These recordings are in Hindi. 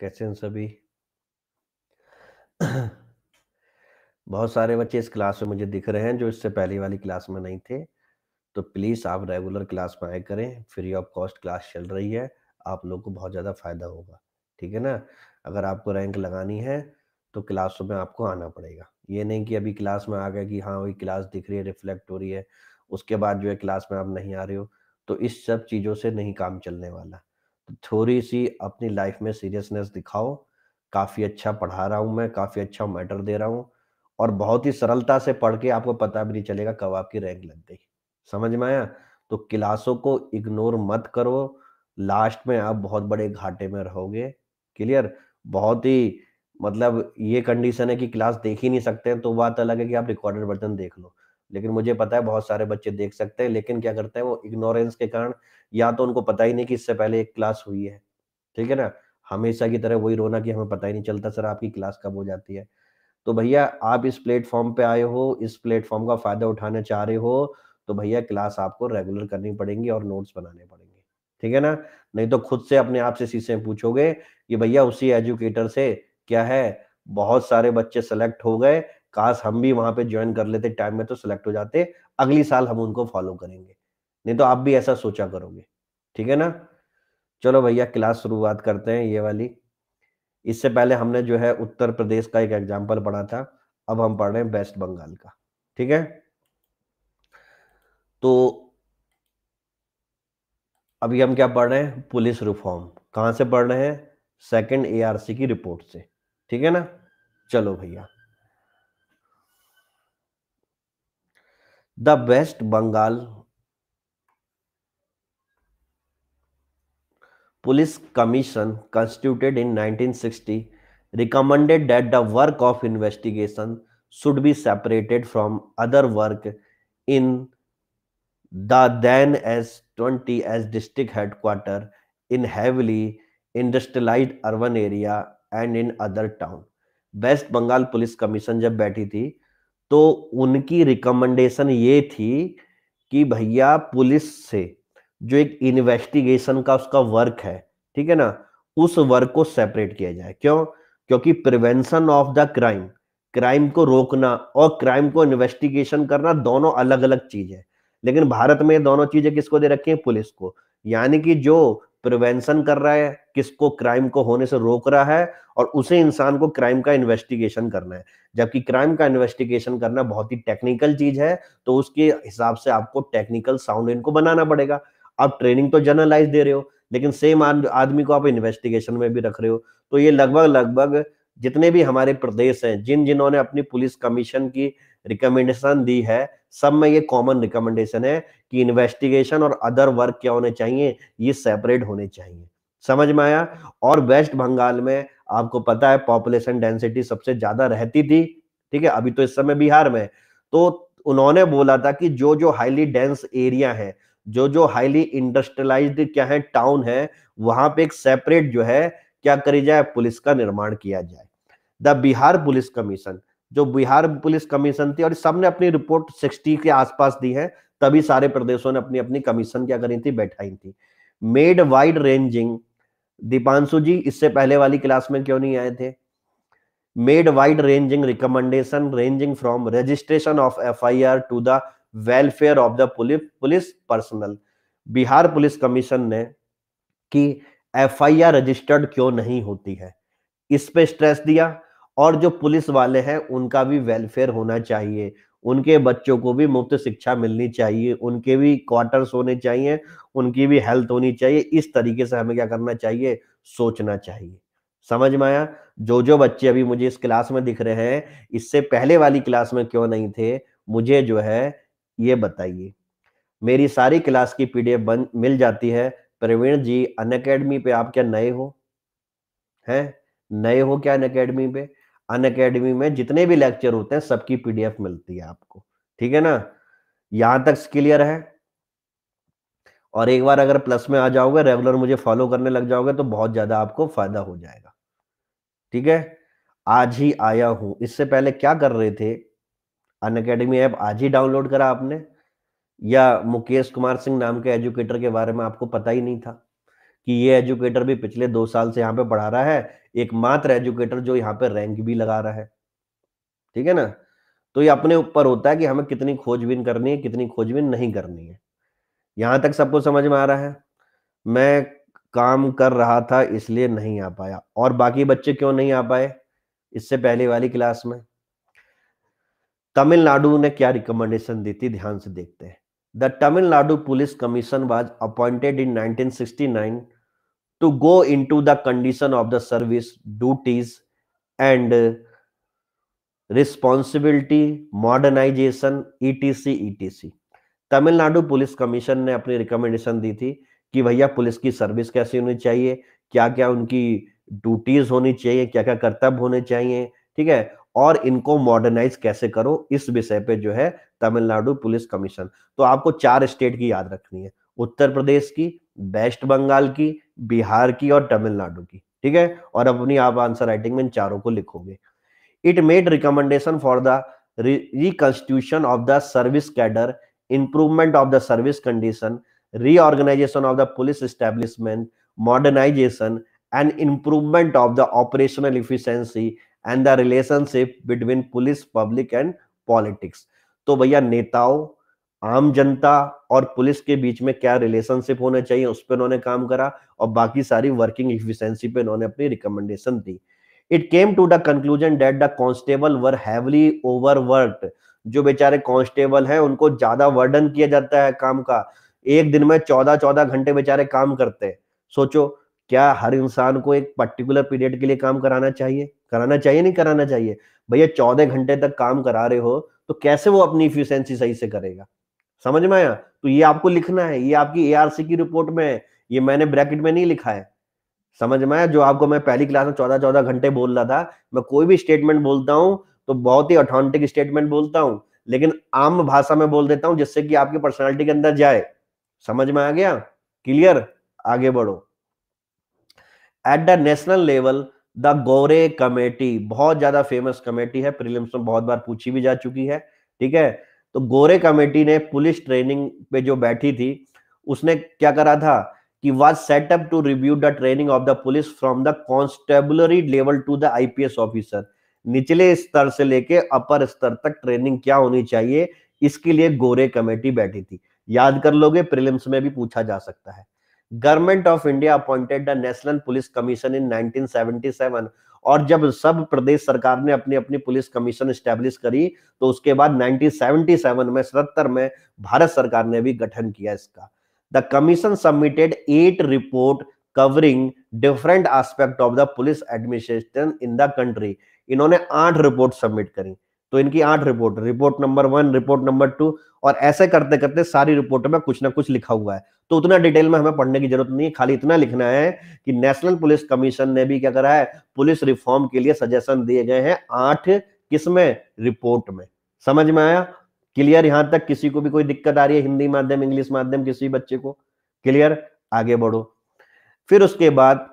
कैसे हैं सभी बहुत सारे बच्चे इस क्लास में मुझे दिख रहे हैं जो इससे पहले वाली क्लास में नहीं थे तो प्लीज़ आप रेगुलर क्लास में आए करें फ्री ऑफ कॉस्ट क्लास चल रही है आप लोग को बहुत ज़्यादा फायदा होगा ठीक है ना अगर आपको रैंक लगानी है तो क्लास में आपको आना पड़ेगा ये नहीं कि अभी क्लास में आ गए कि हाँ वही क्लास दिख रही है रिफ्लेक्ट हो रही है उसके बाद जो है क्लास में आप नहीं आ रहे हो तो इस सब चीज़ों से नहीं काम चलने वाला थोड़ी सी अपनी लाइफ में सीरियसनेस दिखाओ काफ़ी अच्छा पढ़ा रहा हूँ मैं काफ़ी अच्छा मैटर दे रहा हूँ और बहुत ही सरलता से पढ़ के आपको पता भी नहीं चलेगा कब आपकी रैंक लग गई समझ में आया तो क्लासों को इग्नोर मत करो लास्ट में आप बहुत बड़े घाटे में रहोगे क्लियर बहुत ही मतलब ये कंडीशन है कि क्लास देख ही नहीं सकते हैं तो बात अलग है कि आप रिकॉर्डेड वर्जन देख लो लेकिन मुझे पता है बहुत सारे बच्चे देख सकते हैं लेकिन क्या करते हैं वो इग्नोरेंस के कारण या तो उनको पता ही नहीं कि इससे पहले एक क्लास हुई है ठीक है ना हमेशा की तरह वही रोना कि हमें पता ही नहीं चलता सर आपकी क्लास कब हो जाती है तो भैया आप इस प्लेटफॉर्म पे आए हो इस प्लेटफॉर्म का फायदा उठाना चाह रहे हो तो भैया क्लास आपको रेगुलर करनी पड़ेगी और नोट्स बनाने पड़ेंगे ठीक है ना नहीं तो खुद से अपने आप से शीशे पूछोगे कि भैया उसी एजुकेटर से क्या है बहुत सारे बच्चे सेलेक्ट हो गए काश हम भी वहां पे ज्वाइन कर लेते टाइम में तो सिलेक्ट हो जाते अगली साल हम उनको फॉलो करेंगे नहीं तो आप भी ऐसा सोचा करोगे ठीक है ना चलो भैया क्लास शुरुआत करते हैं ये वाली इससे पहले हमने जो है उत्तर प्रदेश का एक एग्जाम्पल पढ़ा था अब हम पढ़ रहे हैं वेस्ट बंगाल का ठीक है तो अभी हम क्या पढ़ रहे हैं पुलिस रिफॉर्म कहां से पढ़ रहे हैं सेकंड एआरसी की रिपोर्ट से ठीक है ना चलो भैया the West Bengal police commission constituted in 1960 recommended that the work of investigation should be separated from other work in the then S twenty S district headquarter in heavily industrialise urban area and in other town West Bengal police commission जब बैठी थी तो उनकी रिकमेंडेशन ये थी कि भैया पुलिस से जो एक इन्वेस्टिगेशन का उसका वर्क है ठीक है ना उस वर्क को सेपरेट किया जाए क्यों क्योंकि prevention of the crime crime को रोकना और क्राइम को इन्वेस्टिगेशन करना दोनों अलग अलग चीज है लेकिन भारत में दोनों चीजें किसको दे रखी है पुलिस को यानी कि जो प्रिवेंशन कर रहा है किसको क्राइम को होने से रोक रहा है और उसे इंसान को क्राइम का इन्वेस्टिगेशन करना है जबकि क्राइम का इन्वेस्टिगेशन करना बहुत ही टेक्निकल चीज है तो उसके हिसाब से आपको टेक्निकल साउंड इनको बनाना पड़ेगा आप ट्रेनिंग तो जनरलाइज दे रहे हो लेकिन सेम आदमी को आप इन्वेस्टिगेशन में भी रख रहे हो तो ये लगभग लगभग जितने भी हमारे प्रदेश हैं जिन जिन्होंने अपनी पुलिस कमीशन की रिकमेंडेशन दी है सब में ये कॉमन रिकमेंडेशन है कि इन्वेस्टिगेशन और अदर वर्क क्या होने चाहिए ये सेपरेट होने चाहिए समझ में आया और वेस्ट बंगाल में आपको पता है पॉपुलेशन डेंसिटी सबसे ज्यादा रहती थी ठीक है अभी तो इस समय बिहार में तो उन्होंने बोला था कि जो जो हाईली डेंस एरिया है जो जो हाईली इंडस्ट्रियलाइज्ड क्या है टाउन है वहां पे एक सेपरेट जो है क्या करी जाए पुलिस का निर्माण किया जाए द बिहार पुलिस कमीशन जो बिहार पुलिस कमीशन थी और सबने अपनी रिपोर्ट सिक्सटी के आसपास दी है तभी सारे प्रदेशों ने अपनी अपनी कमीशन क्या करी थी बैठाई थी made wide ranging Dipanshu ji इससे पहले वाली क्लास में क्यों नहीं आए थे made wide ranging recommendation ranging from registration of F I R to the welfare of the police police personnel Bihar police commission ने कि एफ आई आर रजिस्टर्ड क्यों नहीं होती है इस पे स्ट्रेस दिया और जो पुलिस वाले हैं उनका भी वेलफेयर होना चाहिए उनके बच्चों को भी मुफ्त शिक्षा मिलनी चाहिए उनके भी क्वार्टर्स होने चाहिए उनकी भी हेल्थ होनी चाहिए इस तरीके से हमें क्या करना चाहिए सोचना चाहिए समझ में आया जो जो बच्चे अभी मुझे इस क्लास में दिख रहे हैं इससे पहले वाली क्लास में क्यों नहीं थे मुझे जो है ये बताइए मेरी सारी क्लास की पीडीएफ बन मिल जाती है प्रवीण जी अन अकेडमी पे आप क्या नए हो हैं नए हो क्या अन अकेडमी पे अन अकेडमी में जितने भी लेक्चर होते हैं सबकी पीडीएफ मिलती है आपको ठीक है ना यहां तक क्लियर है और एक बार अगर प्लस में आ जाओगे रेगुलर मुझे फॉलो करने लग जाओगे तो बहुत ज्यादा आपको फायदा हो जाएगा ठीक है आज ही आया हूं इससे पहले क्या कर रहे थे अन अकेडमी ऐप आज ही डाउनलोड करा आपने या मुकेश कुमार सिंह नाम के एजुकेटर के बारे में आपको पता ही नहीं था कि ये एजुकेटर भी पिछले दो साल से यहाँ पे पढ़ा रहा है एकमात्र एजुकेटर जो यहाँ पे रैंक भी लगा रहा है ठीक है ना तो ये अपने ऊपर होता है कि हमें कितनी खोजबीन करनी है कितनी खोजबीन नहीं करनी है यहां तक सबको समझ में आ रहा है मैं काम कर रहा था इसलिए नहीं आ पाया और बाकी बच्चे क्यों नहीं आ पाए इससे पहले वाली क्लास में तमिलनाडु ने क्या रिकमेंडेशन दी थी ध्यान से देखते हैं the Tamil Nadu police commission was appointed in 1969 to go into the condition of the service duties and uh, responsibility modernization etc etc Tamil Nadu police commission ने अपनी रिकमेंडेशन दी थी कि भैया पुलिस की सर्विस कैसी होनी चाहिए क्या क्या उनकी ड्यूटीज होनी चाहिए क्या क्या कर्तव्य होने चाहिए ठीक है और इनको मॉडर्नाइज कैसे करो इस विषय पे जो है तमिलनाडु पुलिस कमीशन तो आपको चार स्टेट की याद रखनी है उत्तर प्रदेश की वेस्ट बंगाल की बिहार की और तमिलनाडु की ठीक है और अपनी आप आंसर राइटिंग में चारों को लिखोगे it made recommendation for the reconstitution of the service cadre improvement of the service condition reorganisation of the police establishment modernisation and improvement of the operational efficiency and the relationship between police public and politics तो भैया नेताओं आम जनता और पुलिस के बीच में क्या रिलेशनशिप होना चाहिए उस पर उन्होंने काम करा और बाकी सारी वर्किंग इफिशेंसी पे उन्होंने अपनी रिकमेंडेशन दी it came to the conclusion that the constable were heavily overworked जो बेचारे कांस्टेबल हैं उनको ज्यादा वर्डन किया जाता है काम का एक दिन में चौदह चौदह घंटे बेचारे काम करते हैं सोचो क्या हर इंसान को एक पर्टिकुलर पीरियड के लिए काम कराना चाहिए कराना चाहिए नहीं कराना चाहिए भैया चौदह घंटे तक काम करा रहे हो तो कैसे वो अपनी इफिशियंसी सही से करेगा समझ में आया तो ये आपको लिखना है ये आपकी एआरसी की रिपोर्ट में है ये मैंने ब्रैकेट में नहीं लिखा है समझ में आया जो आपको मैं पहली क्लास में चौदह चौदह घंटे बोल रहा था मैं कोई भी स्टेटमेंट बोलता हूँ तो बहुत ही ऑथेंटिक स्टेटमेंट बोलता हूँ लेकिन आम भाषा में बोल देता हूँ जिससे कि आपकी पर्सनैलिटी के अंदर जाए समझ में आ गया क्लियर आगे बढ़ो at the national level the Gore committee बहुत ज्यादा फेमस कमेटी है प्रीलिम्स में बहुत बार पूछी भी जा चुकी है ठीक है तो गोरे कमेटी ने पुलिस ट्रेनिंग पे जो बैठी थी उसने क्या करा था कि set up to review the training of the police from the constabulary level to the IPS officer निचले स्तर से लेके अपर स्तर तक ट्रेनिंग क्या होनी चाहिए इसके लिए गोरे कमेटी बैठी थी याद कर लोगे प्रिलिम्स में भी पूछा जा सकता है government of India appointed the national police commission in 1977 और जब सब प्रदेश सरकार ने अपनी अपनी पुलिस कमीशन स्टैब्लिश करी तो उसके बाद 1977 में सतर में भारत सरकार ने भी गठन किया इसका the commission submitted eight report covering different aspect of the police administration in the country इन्होंने आठ रिपोर्ट सबमिट करी तो इनकी आठ report report number one report number two और ऐसे करते करते सारी रिपोर्ट में कुछ ना कुछ लिखा हुआ है तो उतना डिटेल में हमें पढ़ने की जरूरत नहीं है खाली इतना लिखना है कि नेशनल पुलिस कमीशन ने भी क्या करा है पुलिस रिफॉर्म के लिए सजेशन दिए गए हैं आठ किसमें रिपोर्ट में समझ में आया क्लियर यहां तक किसी को भी कोई दिक्कत आ रही है हिंदी माध्यम इंग्लिश माध्यम किसी बच्चे को क्लियर आगे बढ़ो फिर उसके बाद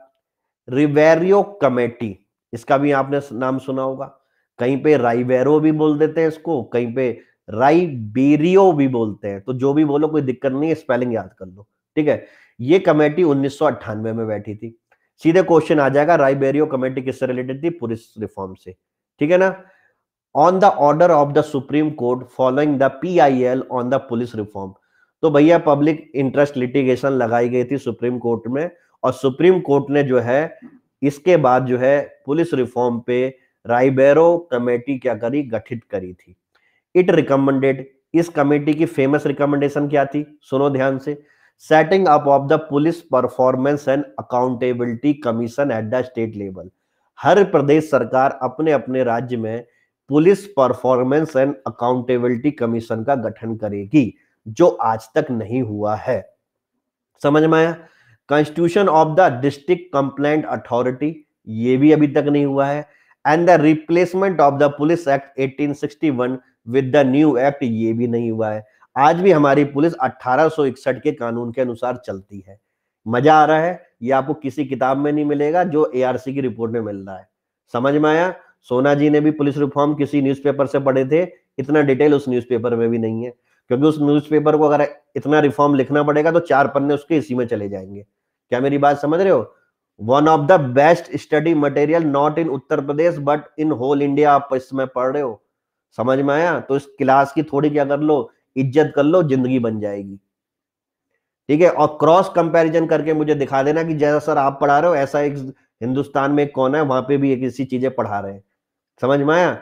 रिवेरियो कमेटी इसका भी आपने नाम सुना होगा कहीं पे राइवेरो भी बोल देते हैं इसको कहीं पे राइबेरियो भी बोलते हैं तो जो भी बोलो कोई दिक्कत नहीं है स्पेलिंग याद कर लो ठीक है ये कमेटी उन्नीस में बैठी थी सीधे क्वेश्चन आ जाएगा राइबेरियो कमेटी किससे रिलेटेड थी पुलिस रिफॉर्म से ठीक है ना on the order of the supreme Court following the P I L on the police reform तो भैया पब्लिक इंटरेस्ट लिटिगेशन लगाई गई थी सुप्रीम कोर्ट में और सुप्रीम कोर्ट ने जो है इसके बाद जो है पुलिस रिफॉर्म पे राइबेरो कमेटी क्या करी गठित करी थी इट रिकमेंडेड इस कमेटी की फेमस रिकमेंडेशन क्या थी सुनो ध्यान से setting up of the police performance and accountability commission at the state level हर प्रदेश सरकार अपने अपने राज्य में police performance and accountability commission का गठन करेगी जो आज तक नहीं हुआ है समझ में आया constitution of the district complaint authority ये भी अभी तक नहीं हुआ है and the replacement of the police act 1861 with the new act ये भी नहीं हुआ है आज भी हमारी पुलिस 1861 के कानून के अनुसार चलती है मजा आ रहा है ये आपको किसी किताब में नहीं मिलेगा जो ए की रिपोर्ट में मिल रहा है समझ में आया सोना जी ने भी पुलिस रिफॉर्म किसी न्यूज़पेपर से पढ़े थे इतना डिटेल उस न्यूज़पेपर में भी नहीं है क्योंकि उस न्यूज़पेपर को अगर इतना रिफॉर्म लिखना पड़ेगा तो चार पन्ने उसके इसी में चले जाएंगे क्या मेरी बात समझ रहे हो one of the best study material not in Uttar Pradesh but in whole India आप इसमें पढ़ रहे हो समझ में आया तो इस क्लास की थोड़ी क्या कर लो इज्जत कर लो जिंदगी बन जाएगी ठीक है और क्रॉस कंपैरिजन करके मुझे दिखा देना कि जैसा सर आप पढ़ा रहे हो ऐसा एक हिंदुस्तान में कौन है वहां पे भी एक ऐसी चीजें पढ़ा रहे हैं समझ में आया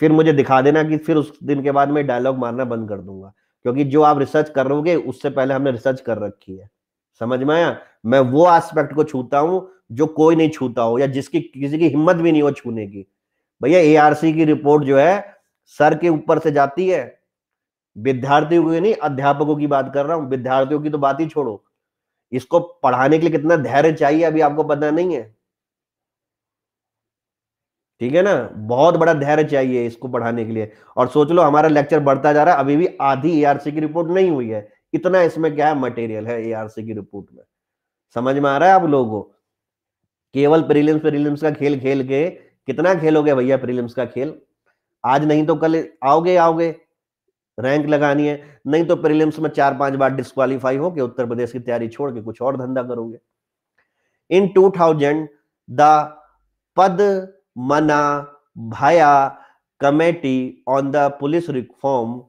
फिर मुझे दिखा देना कि फिर उस दिन के बाद मैं डायलॉग मारना बंद कर दूंगा क्योंकि जो आप रिसर्च करोगे उससे पहले हमने रिसर्च कर रखी है समझ में आया मैं वो एस्पेक्ट को छूता हूं जो कोई नहीं छूता हो या जिसकी किसी की हिम्मत भी नहीं हो छूने की भैया ए की रिपोर्ट जो है सर के ऊपर से जाती है विद्यार्थियों की नहीं अध्यापकों की बात कर रहा हूं विद्यार्थियों की तो बात ही छोड़ो इसको पढ़ाने के लिए कितना धैर्य चाहिए अभी आपको पता नहीं है ठीक है ना बहुत बड़ा धैर्य चाहिए इसको पढ़ाने के लिए और सोच लो हमारा लेक्चर बढ़ता जा रहा है अभी भी आधी एआरसी की रिपोर्ट नहीं हुई है इतना इसमें क्या है मटेरियल है एआरसी की रिपोर्ट में समझ में आ रहा है आप लोगों को केवल प्रीलिम्स प्रीलिम्स का खेल खेल के कितना खेलोगे भैया प्रीलिम्स का खेल आज नहीं तो कल आओगे आओगे रैंक लगानी है नहीं तो प्रीलिम्स में चार पांच बार डिस्कालीफाई होके उत्तर प्रदेश की तैयारी छोड़ के कुछ और धंधा करोगे इन two thousand the Padmanabhaiah committee on the police reform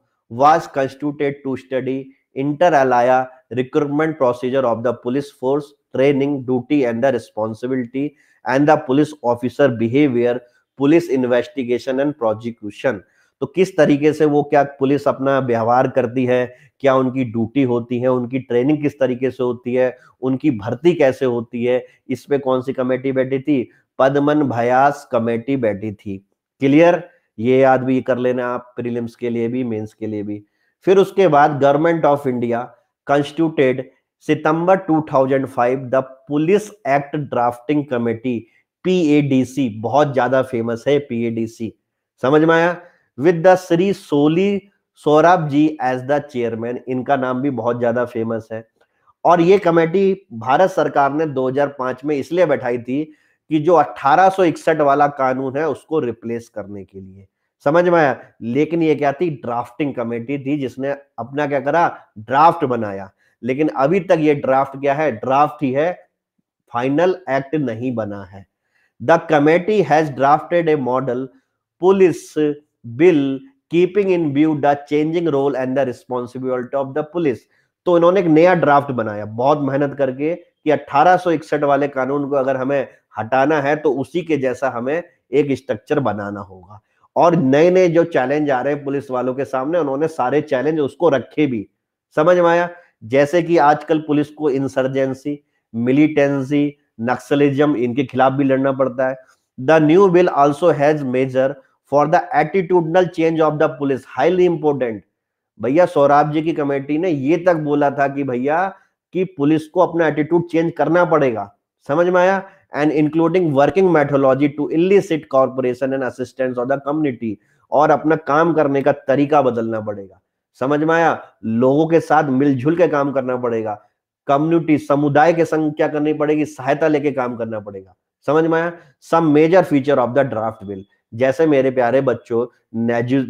was constituted to study inter alia recruitment procedure of the police force, training, duty and the responsibility, and the police officer behavior, police investigation and prosecution. तो किस तरीके से वो क्या पुलिस अपना व्यवहार करती है क्या उनकी ड्यूटी होती है उनकी ट्रेनिंग किस तरीके से होती है उनकी भर्ती कैसे होती है इस पे कौन सी कमेटी बैठी थी पदमन भयास कमेटी बैठी थी क्लियर ये याद भी कर लेना आप प्रीलिम्स के लिए भी मेंस के लिए भी फिर उसके बाद government of India constituted September 2005 the police act drafting committee PADC बहुत ज्यादा फेमस है पीएडीसी समझ में आया with the Shri Soli Sorabjee as the chairman इनका नाम भी बहुत ज्यादा फेमस है और ये कमेटी भारत सरकार ने 2005 में इसलिए बैठाई थी कि जो 1861 वाला कानून है उसको रिप्लेस करने के लिए समझ में आया लेकिन ये क्या थी ड्राफ्टिंग कमेटी थी जिसने अपना क्या करा ड्राफ्ट बनाया लेकिन अभी तक ये ड्राफ्ट क्या है ड्राफ्ट ही है फाइनल एक्ट नहीं बना है the committee has drafted a model police bill keeping in view the changing role and the responsibility of the police तो इन्होंने एक नया ड्राफ्ट बनाया बहुत मेहनत करके कि 1861 वाले कानून को अगर हमें हटाना है तो उसी के जैसा हमें एक स्ट्रक्चर बनाना होगा और नए नए जो चैलेंज आ रहे हैं पुलिस वालों के सामने उन्होंने सारे चैलेंज उसको रखे भी समझ में आया जैसे कि आजकल पुलिस को इंसर्जेंसी मिलिटेंसी नक्सलिज्म इनके खिलाफ भी लड़ना पड़ता है the new bill also has measure for the attitudinal change of the police highly important भैया सौराब जी की कमेटी ने ये तक बोला था कि भैया कि पुलिस को अपना एटीट्यूड चेंज करना पड़ेगा समझ में आया and including working methodology to illicit corporation and assistance or the community और अपना काम करने का तरीका बदलना पड़ेगा समझ में आया लोगों के साथ मिलजुल के काम करना पड़ेगा कम्युनिटी समुदाय के संग क्या करनी पड़ेगी सहायता लेके काम करना पड़ेगा समझ में आया some major feature of the draft bill जैसे मेरे प्यारे बच्चों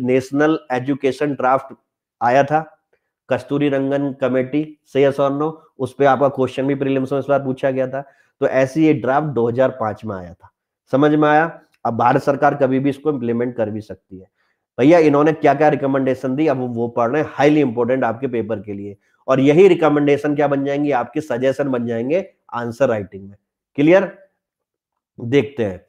नेशनल एजुकेशन ड्राफ्ट आया था कस्तूरी रंगन कमेटी से यस और नो उस पर आपका क्वेश्चन भी प्रीलिम्स में इस बार पूछा गया था तो ऐसी ये ड्राफ्ट 2005 में आया था समझ में आया अब भारत सरकार कभी भी इसको इम्प्लीमेंट कर भी सकती है भैया इन्होंने क्या क्या रिकमेंडेशन दी अब वो पढ़ रहे हैं हाईली इंपॉर्टेंट आपके पेपर के लिए और यही रिकमेंडेशन क्या बन जाएंगे आपके सजेशन बन जाएंगे आंसर राइटिंग में क्लियर देखते हैं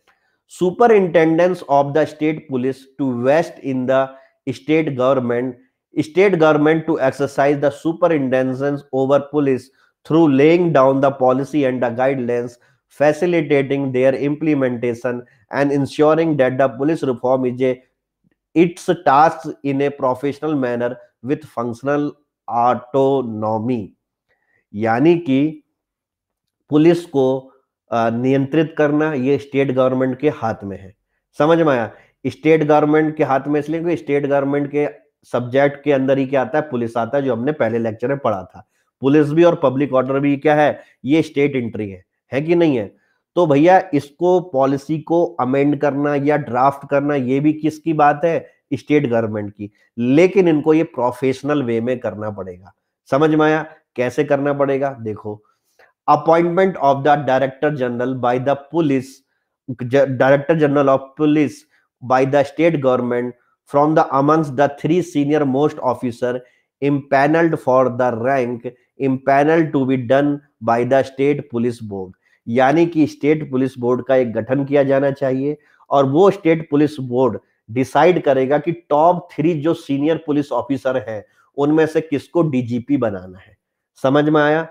superintendence of the state police to vest in the state government state government to exercise the superintendence over police through laying down the policy and the guidelines, facilitating their implementation, and ensuring that the police reform is a, its task in a professional manner with functional autonomy यानी कि पुलिस को नियंत्रित करना ये स्टेट गवर्नमेंट के हाथ में है समझ में आया स्टेट गवर्नमेंट के हाथ में इसलिए क्योंकि स्टेट गवर्नमेंट के सब्जेक्ट के अंदर ही क्या आता है पुलिस आता है जो हमने पहले लेक्चर में पढ़ा था पुलिस भी और पब्लिक ऑर्डर भी क्या है ये स्टेट एंट्री है है कि नहीं है तो भैया इसको पॉलिसी को अमेंड करना या ड्राफ्ट करना ये भी किसकी बात है स्टेट गवर्नमेंट की लेकिन इनको ये प्रोफेशनल वे में करना पड़ेगा समझ में आया कैसे करना पड़ेगा देखो appointment of the director general by the police director general of police by the state government from the amongst the three senior most officer empanelled for the rank empanel to be done by the state police board यानी कि स्टेट पुलिस बोर्ड का एक गठन किया जाना चाहिए और वो स्टेट पुलिस बोर्ड डिसाइड करेगा कि टॉप थ्री जो सीनियर पुलिस ऑफिसर हैं उनमें से किसको डीजीपी बनाना है समझ में आया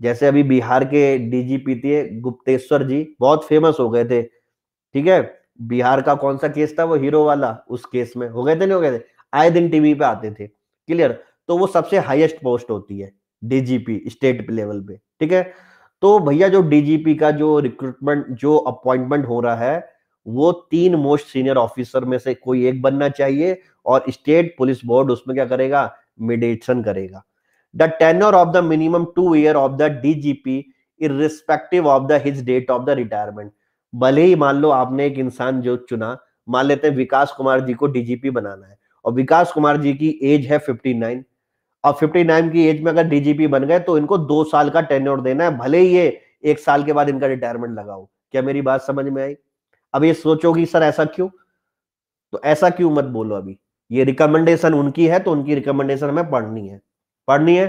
जैसे अभी बिहार के डीजीपी थे गुप्तेश्वर जी बहुत फेमस हो गए थे ठीक है बिहार का कौन सा केस था वो हीरो वाला उस केस में हो गए थे नहीं हो गए थे आए दिन टीवी पे आते थे क्लियर तो वो सबसे हाईएस्ट पोस्ट होती है डीजीपी स्टेट लेवल पे ठीक है तो भैया जो डीजीपी का जो रिक्रूटमेंट जो अपॉइंटमेंट हो रहा है वो तीन मोस्ट सीनियर ऑफिसर में से कोई एक बनना चाहिए और स्टेट पुलिस बोर्ड उसमें क्या करेगा मिडेशन करेगा the tenure of the minimum two year of the DGP irrespective of the his date of the retirement भले ही मान लो आपने एक इंसान जो चुना मान लेते हैं विकास कुमार जी को डीजीपी बनाना है और विकास कुमार जी की एज है नाइन अब 59 की एज में अगर डीजीपी बन गए तो इनको दो साल का टेन्योर देना है भले ही ये एक साल के बाद इनका रिटायरमेंट लगाओ क्या मेरी बात समझ में आई अब ये सोचो कि सर ऐसा क्यों तो ऐसा क्यों मत बोलो अभी ये रिकमेंडेशन उनकी है तो उनकी रिकमेंडेशन हमें पढ़नी है पढ़नी है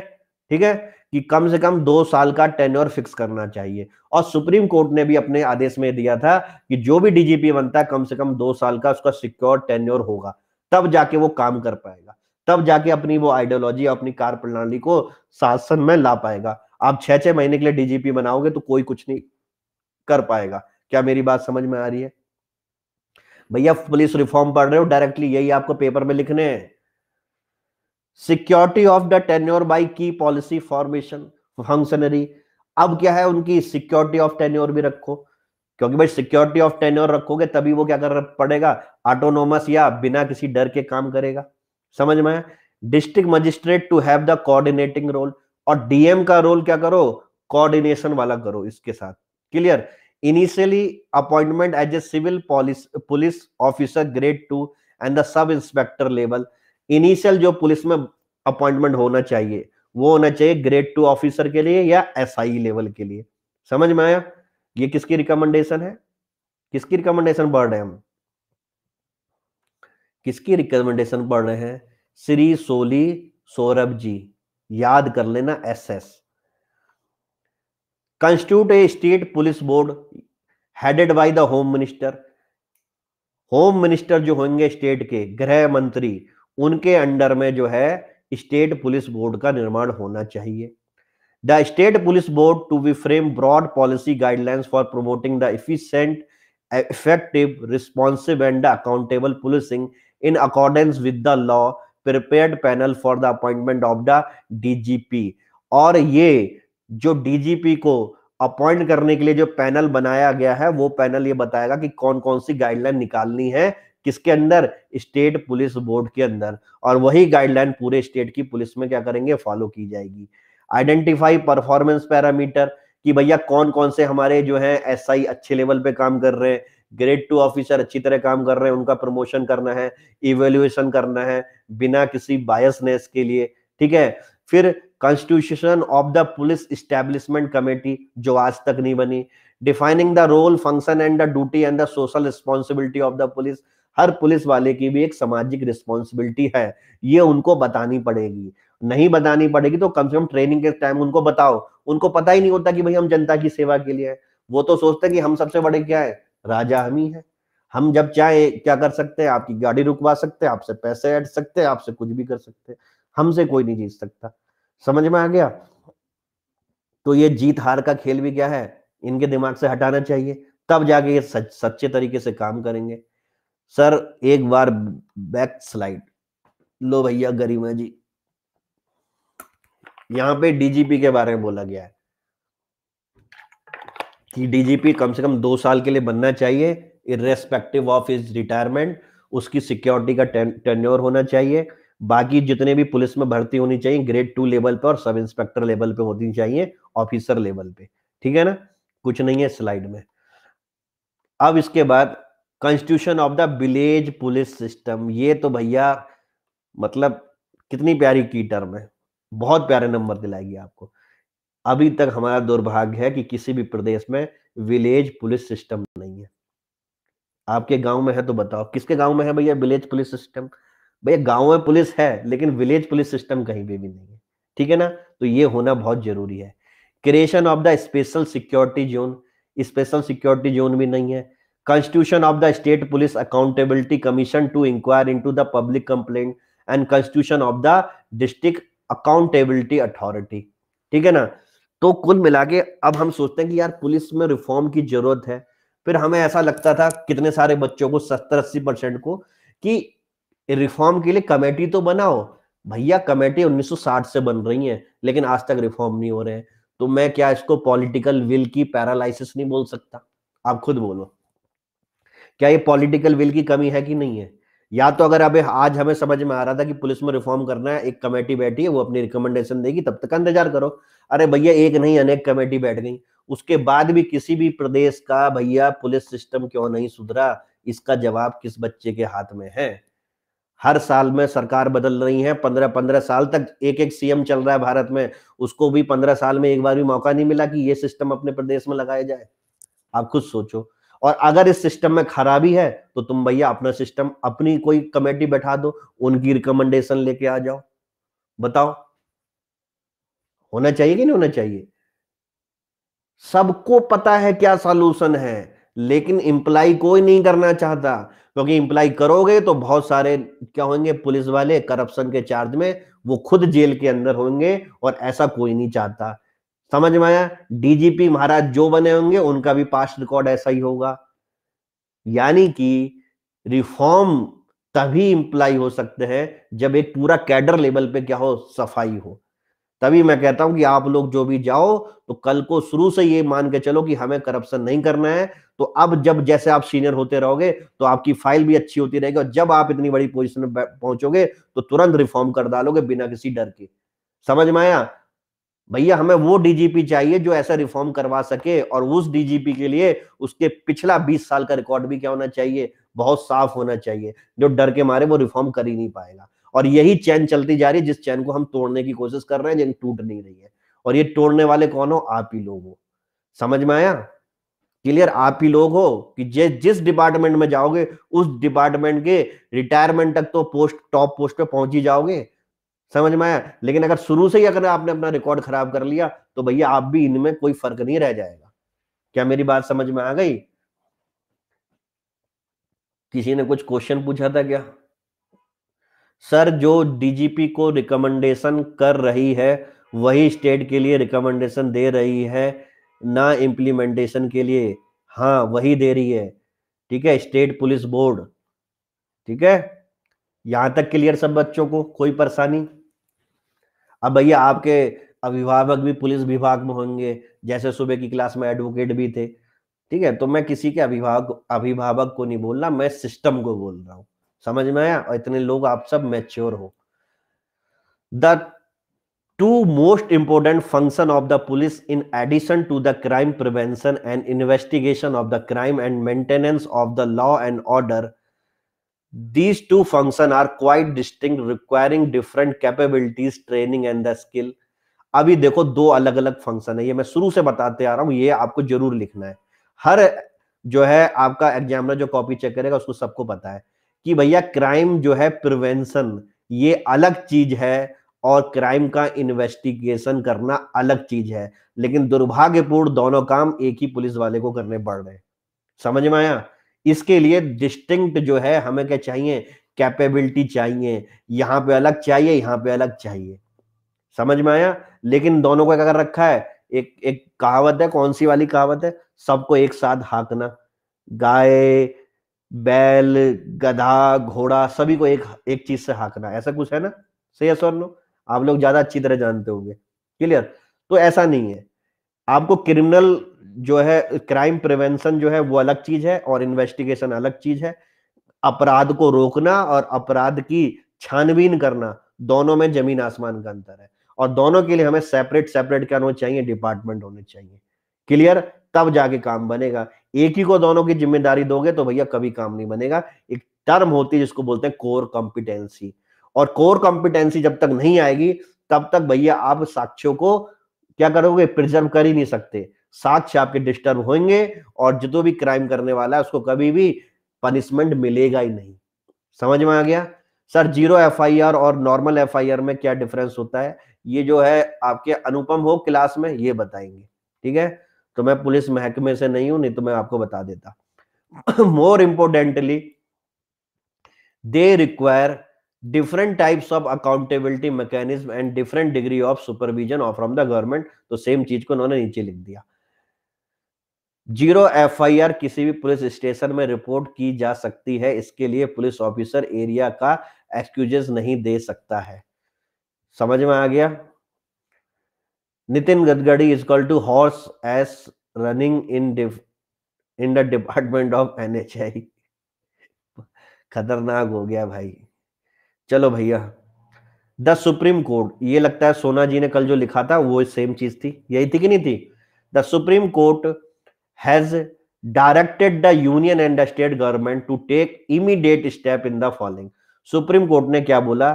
ठीक है कि कम से कम दो साल का टेन्योर फिक्स करना चाहिए और सुप्रीम कोर्ट ने भी अपने आदेश में दिया था कि जो भी डीजीपी बनता है कम से कम दो साल का उसका सिक्योर टेन्योर होगा तब जाके वो काम कर पाएगा तब जाके अपनी वो आइडियोलॉजी अपनी कार्य प्रणाली को शासन में ला पाएगा आप छह छह महीने के लिए डीजीपी बनाओगे तो कोई कुछ नहीं कर पाएगा क्या मेरी बात समझ में आ रही है भैया पुलिस रिफॉर्म पढ़ रहे हो डायरेक्टली यही आपको पेपर में लिखने हैं security of the tenure by key policy formation functionary अब क्या है उनकी सिक्योरिटी ऑफ टेन्योर भी रखो क्योंकि भाई सिक्योरिटी ऑफ टेन्योर रखोगे तभी वो क्या कर पड़ेगा ऑटोनोमस या बिना किसी डर के काम करेगा समझ में district magistrate to have the coordinating role और डीएम का रोल क्या करो कोऑर्डिनेशन वाला करो इसके साथ clear initially appointment as a civil police officer grade two and the sub inspector level initial जो पुलिस में अपॉइंटमेंट होना चाहिए वो होना चाहिए ग्रेड टू ऑफिसर के लिए या आई लेवल के लिए समझ में आया ये किसकी रिकमेंडेशन है किसकी रिकमेंडेशन बर्ड है हम किसकी रिकमेंडेशन पढ़ रहे हैं श्री सोली सौरभ जी याद कर लेना S S constitute a state police board headed by the home minister home minister जो होंगे स्टेट के गृह मंत्री उनके अंडर में जो है स्टेट पुलिस बोर्ड का निर्माण होना चाहिए the state police board to be frame broad policy guidelines for promoting the efficient effective responsive and accountable policing in accordance with the law prepared panel for the appointment of the DGP और ये जो डीजीपी को अपॉइंट करने के लिए जो पैनल बनाया गया है वो पैनल ये बताएगा कि कौन कौन सी गाइडलाइन निकालनी है किसके अंदर स्टेट पुलिस बोर्ड के अंदर और वही गाइडलाइन पूरे स्टेट की पुलिस में क्या करेंगे फॉलो की जाएगी आइडेंटिफाई परफॉर्मेंस पैरामीटर कि भैया कौन कौन से हमारे जो है एसआई अच्छे लेवल पे काम कर रहे हैं ग्रेड टू ऑफिसर अच्छी तरह काम कर रहे हैं उनका प्रमोशन करना है इवेल्युएशन करना है बिना किसी बायसनेस के लिए ठीक है फिर constitution of the police establishment committee जो आज तक नहीं बनी defining the role function and the duty and the social responsibility of the police हर पुलिस वाले की भी एक सामाजिक रिस्पॉन्सिबिलिटी है ये उनको बतानी पड़ेगी नहीं बतानी पड़ेगी तो कम से कम ट्रेनिंग के टाइम उनको बताओ उनको पता ही नहीं होता कि भाई हम जनता की सेवा के लिए वो तो सोचते हैं कि हम सबसे बड़े क्या है राजा हम ही है हम जब चाहे क्या कर सकते हैं आपकी गाड़ी रुकवा सकते हैं आपसे पैसे ऐड सकते हैं आपसे कुछ भी कर सकते हैं हमसे कोई नहीं जीत सकता समझ में आ गया तो ये जीत हार का खेल भी क्या है इनके दिमाग से हटाना चाहिए तब जाके ये सच, सच्चे तरीके से काम करेंगे सर एक बार बैक स्लाइड लो भैया गरिमा जी यहाँ पे डीजीपी के बारे में बोला गया है कि डीजीपी कम से कम दो साल के लिए बनना चाहिए इरेस्पेक्टिव ऑफ इज रिटायरमेंट उसकी सिक्योरिटी का टेन्योर होना चाहिए बाकी जितने भी पुलिस में भर्ती होनी चाहिए ग्रेड टू लेवल पे और सब इंस्पेक्टर लेवल पे होनी चाहिए ऑफिसर लेवल पे ठीक है ना कुछ नहीं है स्लाइड में अब इसके बाद constitution of the village police system ये तो भैया मतलब कितनी प्यारी की टर्म है बहुत प्यारे नंबर दिलाएगी आपको अभी तक हमारा दुर्भाग्य है कि किसी भी प्रदेश में विलेज पुलिस सिस्टम नहीं है आपके गांव में है तो बताओ किसके गांव में है भैया विलेज पुलिस सिस्टम भैया गांव में पुलिस है लेकिन विलेज पुलिस सिस्टम कहीं भी, भी नहीं है ठीक है ना तो ये होना बहुत जरूरी है creation of the special security zone special security zone भी नहीं है constitution of the state police accountability commission to inquire into the public complain and constitution of the district accountability authority ठीक है ना तो कुल मिला के अब हम सोचते हैं कि यार पुलिस में रिफॉर्म की जरूरत है फिर हमें ऐसा लगता था कितने सारे बच्चों को सत्तर अस्सी परसेंट को कि रिफॉर्म के लिए कमेटी तो बनाओ भैया कमेटी 1960 से बन रही है लेकिन आज तक रिफॉर्म नहीं हो रहे हैं तो मैं क्या इसको पॉलिटिकल विल की पैरालिसिस नहीं बोल सकता आप खुद बोलो क्या ये पॉलिटिकल विल की कमी है कि नहीं है या तो अगर अब आज हमें समझ में आ रहा था कि पुलिस में रिफॉर्म करना है एक कमेटी बैठी है वो अपनी रिकमेंडेशन देगी तब तक इंतजार करो अरे भैया एक नहीं अनेक कमेटी बैठ गई उसके बाद भी किसी भी प्रदेश का भैया पुलिस सिस्टम क्यों नहीं सुधरा इसका जवाब किस बच्चे के हाथ में है हर साल में सरकार बदल रही है पंद्रह पंद्रह साल तक एक एक सीएम चल रहा है भारत में उसको भी पंद्रह साल में एक बार भी मौका नहीं मिला कि ये सिस्टम अपने प्रदेश में लगाया जाए आप खुद सोचो और अगर इस सिस्टम में खराबी है तो तुम भैया अपना सिस्टम अपनी कोई कमेटी बैठा दो उनकी रिकमेंडेशन लेके आ जाओ बताओ होना चाहिए कि नहीं होना चाहिए सबको पता है क्या सॉल्यूशन है लेकिन इंप्लाई कोई नहीं करना चाहता क्योंकि इंप्लाई करोगे तो बहुत सारे क्या होंगे पुलिस वाले करप्शन के चार्ज में वो खुद जेल के अंदर होंगे और ऐसा कोई नहीं चाहता समझ में आया डीजीपी महाराज जो बने होंगे उनका भी पास्ट रिकॉर्ड ऐसा ही होगा यानी कि रिफॉर्म तभी इंप्लाई हो सकते हैं जब एक पूरा कैडर लेवल पे क्या हो सफाई हो तभी मैं कहता हूं कि आप लोग जो भी जाओ तो कल को शुरू से ये मान के चलो कि हमें करप्शन नहीं करना है तो अब जब जैसे आप सीनियर होते रहोगे तो आपकी फाइल भी अच्छी होती रहेगी और जब आप इतनी बड़ी पोजिशन में पहुंचोगे तो तुरंत रिफॉर्म कर डालोगे बिना किसी डर के समझ में आया भैया हमें वो डीजीपी चाहिए जो ऐसा रिफॉर्म करवा सके और उस डीजीपी के लिए उसके पिछला 20 साल का रिकॉर्ड भी क्या होना चाहिए बहुत साफ होना चाहिए जो डर के मारे वो रिफॉर्म कर ही नहीं पाएगा और यही चैन चलती जा रही है जिस चैन को हम तोड़ने की कोशिश कर रहे हैं जिन टूट नहीं रही है और ये तोड़ने वाले कौन हो आप ही लोग हो समझ में आया क्लियर आप ही लोग हो कि जे जिस डिपार्टमेंट में जाओगे उस डिपार्टमेंट के रिटायरमेंट तक तो पोस्ट टॉप पोस्ट पे पहुंच ही जाओगे समझ में आया लेकिन अगर शुरू से ही अगर आपने अपना रिकॉर्ड खराब कर लिया तो भैया आप भी इनमें कोई फर्क नहीं रह जाएगा क्या मेरी बात समझ में आ गई किसी ने कुछ क्वेश्चन पूछा था क्या सर जो डीजीपी को रिकमेंडेशन कर रही है वही स्टेट के लिए रिकमेंडेशन दे रही है ना इम्प्लीमेंटेशन के लिए हाँ वही दे रही है ठीक है स्टेट पुलिस बोर्ड ठीक है यहां तक क्लियर सब बच्चों को कोई परेशानी अब भैया आपके अभिभावक भी पुलिस विभाग में होंगे जैसे सुबह की क्लास में एडवोकेट भी थे ठीक है तो मैं किसी के अभिभावक अभिभावक को नहीं बोल रहा मैं सिस्टम को बोल रहा हूँ समझ में आया और इतने लोग आप सब मैच्योर हो the two most important function of the police in addition to the crime prevention and investigation of the crime and maintenance of the law and order these two functions are quite distinct requiring different capabilities training and the skill अभी देखो दो अलग अलग फंक्शन है ये मैं शुरू से बताते आ रहा हूं ये आपको जरूर लिखना है हर जो है आपका एग्जामिनर जो कॉपी चेक करेगा उसको सबको पता है कि भैया क्राइम जो है प्रिवेंशन ये अलग चीज है और क्राइम का इन्वेस्टिगेशन करना अलग चीज है लेकिन दुर्भाग्यपूर्ण दोनों काम एक ही पुलिस वाले को करने पड़ रहे समझ में आया इसके लिए डिस्टिंक्ट जो है हमें क्या चाहिए कैपेबिलिटी चाहिए यहां पे अलग चाहिए यहां पे अलग चाहिए समझ में आया लेकिन दोनों को क्या कर रखा है एक एक कहावत है कौन सी वाली कहावत है सबको एक साथ हाकना गाय बैल गधा घोड़ा सभी को एक एक चीज से हाकना ऐसा कुछ है ना सही है सर नो आप लोग ज्यादा अच्छी तरह जानते होंगे क्लियर तो ऐसा नहीं है आपको क्रिमिनल जो है क्राइम प्रिवेंशन जो है वो अलग चीज है और इन्वेस्टिगेशन अलग चीज है अपराध को रोकना और अपराध की छानबीन करना दोनों में जमीन आसमान का अंतर है और दोनों के लिए हमें सेपरेट सेपरेट क्या होने चाहिए डिपार्टमेंट होने चाहिए क्लियर तब जाके काम बनेगा एक ही को दोनों की जिम्मेदारी दोगे तो भैया कभी काम नहीं बनेगा एक टर्म होती है जिसको बोलते हैं कोर कॉम्पिटेंसी और कोर कॉम्पिटेंसी जब तक नहीं आएगी तब तक भैया आप साक्ष्यों को क्या करोगे प्रिजर्व कर ही नहीं सकते साथ से आपके डिस्टर्ब होंगे और जो भी क्राइम करने वाला है उसको कभी भी पनिशमेंट मिलेगा ही नहीं समझ में आ गया सर जीरो एफ और नॉर्मल एफ में क्या डिफरेंस होता है ये जो है आपके अनुपम हो क्लास में ये बताएंगे ठीक है तो मैं पुलिस महकमे से नहीं हूं नहीं तो मैं आपको बता देता more importantly they require different types of accountability mechanism and different degree of supervision or from the government तो सेम चीज को उन्होंने नीचे लिख दिया जीरो एफआईआर किसी भी पुलिस स्टेशन में रिपोर्ट की जा सकती है इसके लिए पुलिस ऑफिसर एरिया का एक्सक्यूजेस नहीं दे सकता है समझ में आ गया Nitin Gadkari is call two horses running in in the department of NHAI खतरनाक हो गया भाई चलो भैया द सुप्रीम कोर्ट ये लगता है सोना जी ने कल जो लिखा था वो सेम चीज थी यही थी कि नहीं थी the supreme court has directed the union and the state government to take immediate step in the following supreme court ने क्या बोला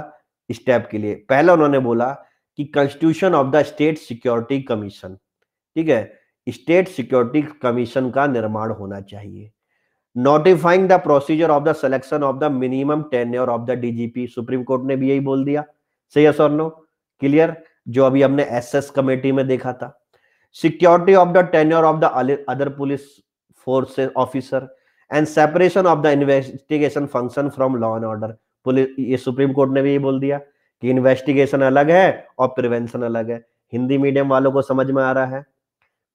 स्टेप के लिए पहले उन्होंने बोला कि constitution of the state security commission ठीक है स्टेट सिक्योरिटी कमीशन का निर्माण होना चाहिए notifying the procedure of the selection of the minimum tenure of the DGP supreme court ने भी यही बोल दिया सही सर नो क्लियर जो अभी हमने एसएस कमेटी में देखा था security of the tenure of the other police force officer and separation of the investigation function from law and order police ये सुप्रीम कोर्ट ने भी यही बोल दिया कि इन्वेस्टिगेशन अलग है और प्रिवेंशन अलग है हिंदी मीडियम वालों को समझ में आ रहा है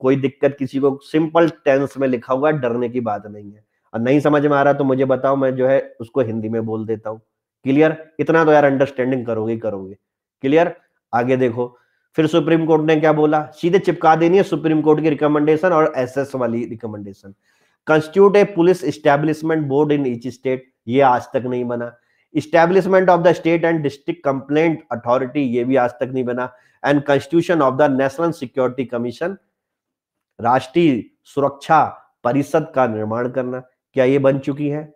कोई दिक्कत किसी को सिंपल टेंस में लिखा हुआ डरने की बात नहीं है અ નહી સમજ મે આ رہا તો મુજે બતાؤ મે જો હે ઉસકો હિન્દી મે બોલ دیتا હું ક્લિયર ઇતના તો યાર અન્ડરસ્ટેન્ડિંગ કરોગે કરોગે ક્લિયર આગે દેખો ફિર સુપ્રીમ કોર્ટ نے کیا બોલા સીધે ચિપકા દેની હે સુપ્રીમ કોર્ટ કે रिकमेंडेशन और एसएस वाली recommendation constitute a police establishment board in each state યે આજ તક નહીં બના establishment of the state and district complaint authority યે ભી આજ તક નહીં બના and constitution of the national security commission રાષ્ટ્રીય સુરક્ષા પરિષદ કા નિર્માણ karna क्या ये बन चुकी है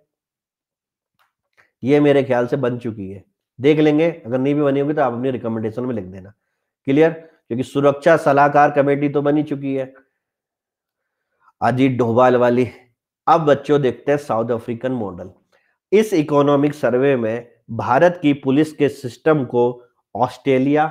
ये मेरे ख्याल से बन चुकी है देख लेंगे अगर नहीं भी बनी होगी तो आप अपनी रिकमेंडेशन में लिख देना क्लियर क्योंकि सुरक्षा सलाहकार कमेटी तो बनी चुकी है अजीत डोभाल वाली अब बच्चों देखते हैं साउथ अफ्रीकन मॉडल इस इकोनॉमिक सर्वे में भारत की पुलिस के सिस्टम को Australia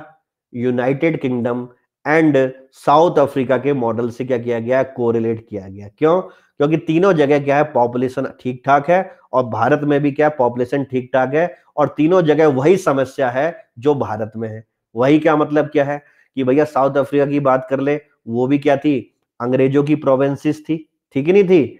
United Kingdom and South Africa के मॉडल से क्या किया गया कोरिलेट किया गया क्यों क्योंकि तीनों जगह क्या है पॉपुलेशन ठीक ठाक है और भारत में भी क्या है पॉपुलेशन ठीक ठाक है और तीनों जगह वही समस्या है जो भारत में है वही क्या मतलब क्या है कि भैया साउथ अफ्रीका की बात कर ले वो भी क्या थी अंग्रेजों की प्रोविंसिस थी ठीक ही नहीं थी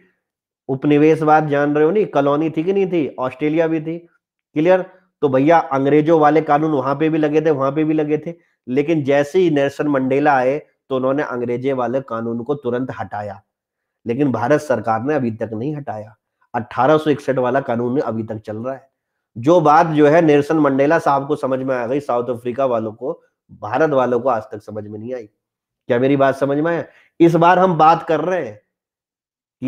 उपनिवेशवाद जान रहे हो नहीं कॉलोनी थी कि नहीं थी ऑस्ट्रेलिया भी थी क्लियर तो भैया अंग्रेजों वाले कानून वहां पे भी लगे थे वहां पे भी लगे थे लेकिन जैसे ही नेल्सन मंडेला आए तो उन्होंने अंग्रेजे वाले कानून को तुरंत हटाया लेकिन भारत सरकार ने अभी तक नहीं हटाया अठारह वाला कानून अभी तक चल रहा है जो बात जो है नेरसन मंडेला साहब को समझ में आ गई साउथ अफ्रीका वालों को भारत वालों को आज तक समझ में नहीं आई क्या मेरी बात समझ में आया इस बार हम बात कर रहे हैं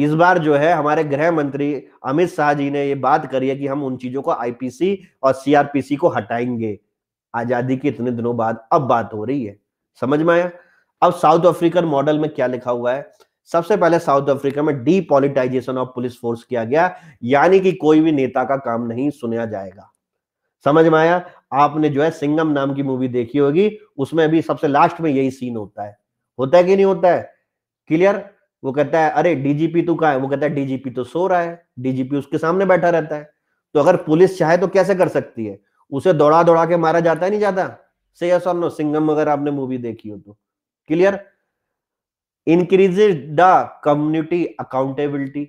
इस बार जो है हमारे गृह मंत्री अमित शाह जी ने ये बात करी है कि हम उन चीजों को आईपीसी और सीआरपीसी को हटाएंगे आजादी के इतने दिनों बाद अब बात हो रही है समझ में आया अब साउथ अफ्रीकन मॉडल में क्या लिखा हुआ है सबसे पहले साउथ अफ्रीका में डीपोलिटाइजेशन ऑफ पुलिस फोर्स किया गया यानी कि कोई भी नेता का काम नहीं सुना जाएगा समझ में आया आपने जो है सिंगम नाम की मूवी देखी होगी उसमें भी सबसे लास्ट में यही सीन होता है होता है कि नहीं होता है क्लियर वो कहता है अरे डीजीपी तू कहा है वो कहता है डीजीपी तो सो रहा है डीजीपी उसके सामने बैठा रहता है तो अगर पुलिस चाहे तो कैसे कर सकती है उसे दौड़ा दौड़ा के मारा जाता है नहीं जाता से यस और नो सिंगम अगर आपने मूवी देखी हो तो clear increases the community accountability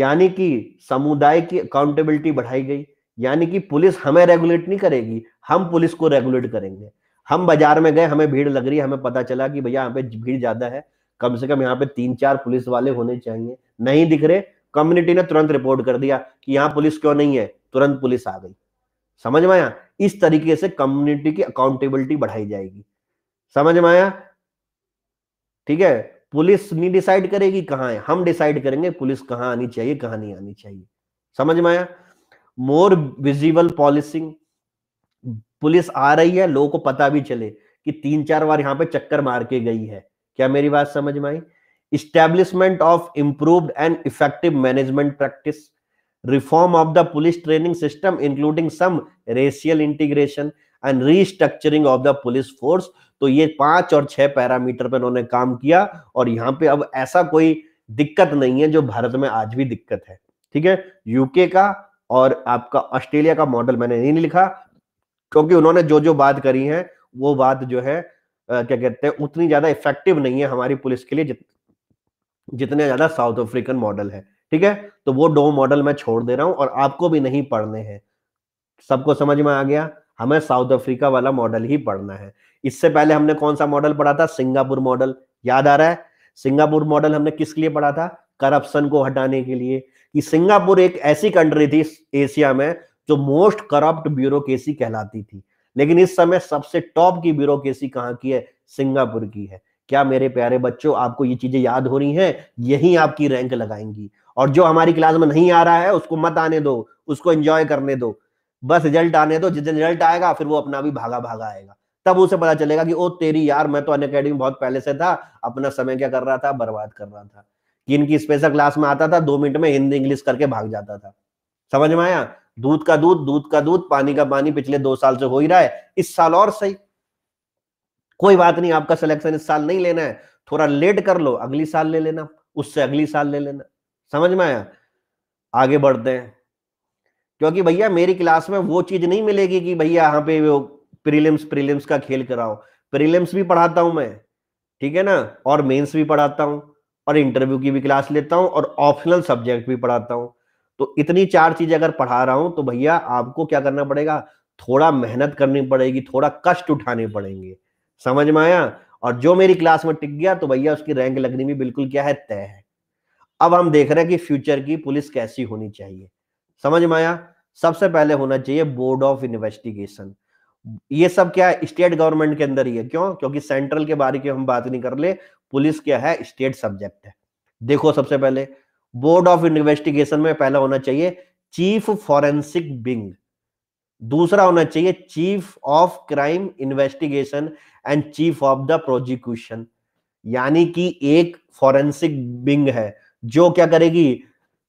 यानी कि समुदाय की अकाउंटेबिलिटी बढ़ाई गई यानी कि पुलिस हमें रेगुलेट नहीं करेगी हम पुलिस को रेगुलेट करेंगे हम बाजार में गए हमें भीड़ लग रही है हमें पता चला कि भैया यहाँ पे भीड़ ज्यादा है कम से कम यहाँ पे तीन चार पुलिस वाले होने चाहिए नहीं दिख रहे कम्युनिटी ने तुरंत रिपोर्ट कर दिया कि यहाँ पुलिस क्यों नहीं है तुरंत पुलिस आ गई समझ में आया इस तरीके से कम्युनिटी की अकाउंटेबिलिटी बढ़ाई जाएगी समझ में आया ठीक है पुलिस नहीं डिसाइड करेगी कहां है हम डिसाइड करेंगे पुलिस कहां आनी चाहिए कहां नहीं आनी चाहिए समझ में आया मोर विजिबल पॉलिसिंग पुलिस आ रही है लोगों को पता भी चले कि तीन चार बार यहां पे चक्कर मार के गई है क्या मेरी बात समझ में आई establishment of improved and effective management practice reform of the police training system including some racial integration and restructuring of the police force तो ये पांच और छह पैरामीटर पर उन्होंने काम किया और यहाँ पे अब ऐसा कोई दिक्कत नहीं है जो भारत में आज भी दिक्कत है ठीक है यूके का और आपका ऑस्ट्रेलिया का मॉडल मैंने नहीं लिखा क्योंकि उन्होंने जो जो बात करी है वो बात जो है आ, क्या कहते हैं उतनी ज्यादा इफेक्टिव नहीं है हमारी पुलिस के लिए जित, जितने ज्यादा साउथ अफ्रीकन मॉडल है ठीक है तो वो दो मॉडल मैं छोड़ दे रहा हूं और आपको भी नहीं पढ़ने हैं सबको समझ में आ गया हमें साउथ अफ्रीका वाला मॉडल ही पढ़ना है इससे पहले हमने कौन सा मॉडल पढ़ा था सिंगापुर मॉडल याद आ रहा है सिंगापुर मॉडल हमने किस लिए पढ़ा था करप्शन को हटाने के लिए कि सिंगापुर एक ऐसी कंट्री थी एशिया में जो मोस्ट करप्ट ब्यूरोक्रेसी कहलाती थी लेकिन इस समय सबसे टॉप की ब्यूरोक्रेसी कहाँ की है सिंगापुर की है क्या मेरे प्यारे बच्चों आपको ये चीजें याद हो रही हैं यही आपकी रैंक लगाएंगी और जो हमारी क्लास में नहीं आ रहा है उसको मत आने दो उसको एंजॉय करने दो बस रिजल्ट आने दो जिस दिन रिजल्ट आएगा फिर वो अपना भी भागा भागा आएगा तब उसे पता चलेगा कि ओ तेरी यार मैं तो अनकेडमी बहुत पहले से था अपना समय क्या कर रहा था बर्बाद कर रहा था कि इनकी स्पेशल क्लास में आता था दो मिनट में हिंदी इंग्लिश करके भाग जाता था समझ में आया दूध का दूध दूध का दूध पानी का पानी पिछले दो साल से हो ही रहा है इस साल और सही कोई बात नहीं आपका सिलेक्शन इस साल नहीं लेना है थोड़ा लेट कर लो अगली साल ले लेना उससे अगली साल ले लेना समझ में आया आगे बढ़ते हैं क्योंकि भैया मेरी क्लास में वो चीज नहीं मिलेगी कि भैया यहाँ पे वो प्रीलिम्स प्रीलिम्स का खेल कराओ प्रीलिम्स भी पढ़ाता हूँ मैं ठीक है ना और मेंस भी पढ़ाता हूँ और इंटरव्यू की भी क्लास लेता हूँ और ऑप्शनल सब्जेक्ट भी पढ़ाता हूँ तो इतनी चार चीजें अगर पढ़ा रहा हूं तो भैया आपको क्या करना पड़ेगा थोड़ा मेहनत करनी पड़ेगी थोड़ा कष्ट उठाने पड़ेंगे समझ में आया और जो मेरी क्लास में टिक गया तो भैया उसकी रैंक लगनी भी बिल्कुल क्या है तय है अब हम देख रहे हैं कि फ्यूचर की पुलिस कैसी होनी चाहिए समझ में आया सबसे पहले होना चाहिए बोर्ड ऑफ इन्वेस्टिगेशन ये सब क्या है स्टेट गवर्नमेंट के अंदर ही है क्यों क्योंकि सेंट्रल के बारे की हम बात नहीं कर ले पुलिस क्या है स्टेट सब्जेक्ट है देखो सबसे पहले बोर्ड ऑफ इन्वेस्टिगेशन में पहला होना चाहिए चीफ फॉरेंसिक बिंग दूसरा होना चाहिए chief of crime investigation and chief of the prosecution यानी कि एक फॉरेंसिक बिंग है जो क्या करेगी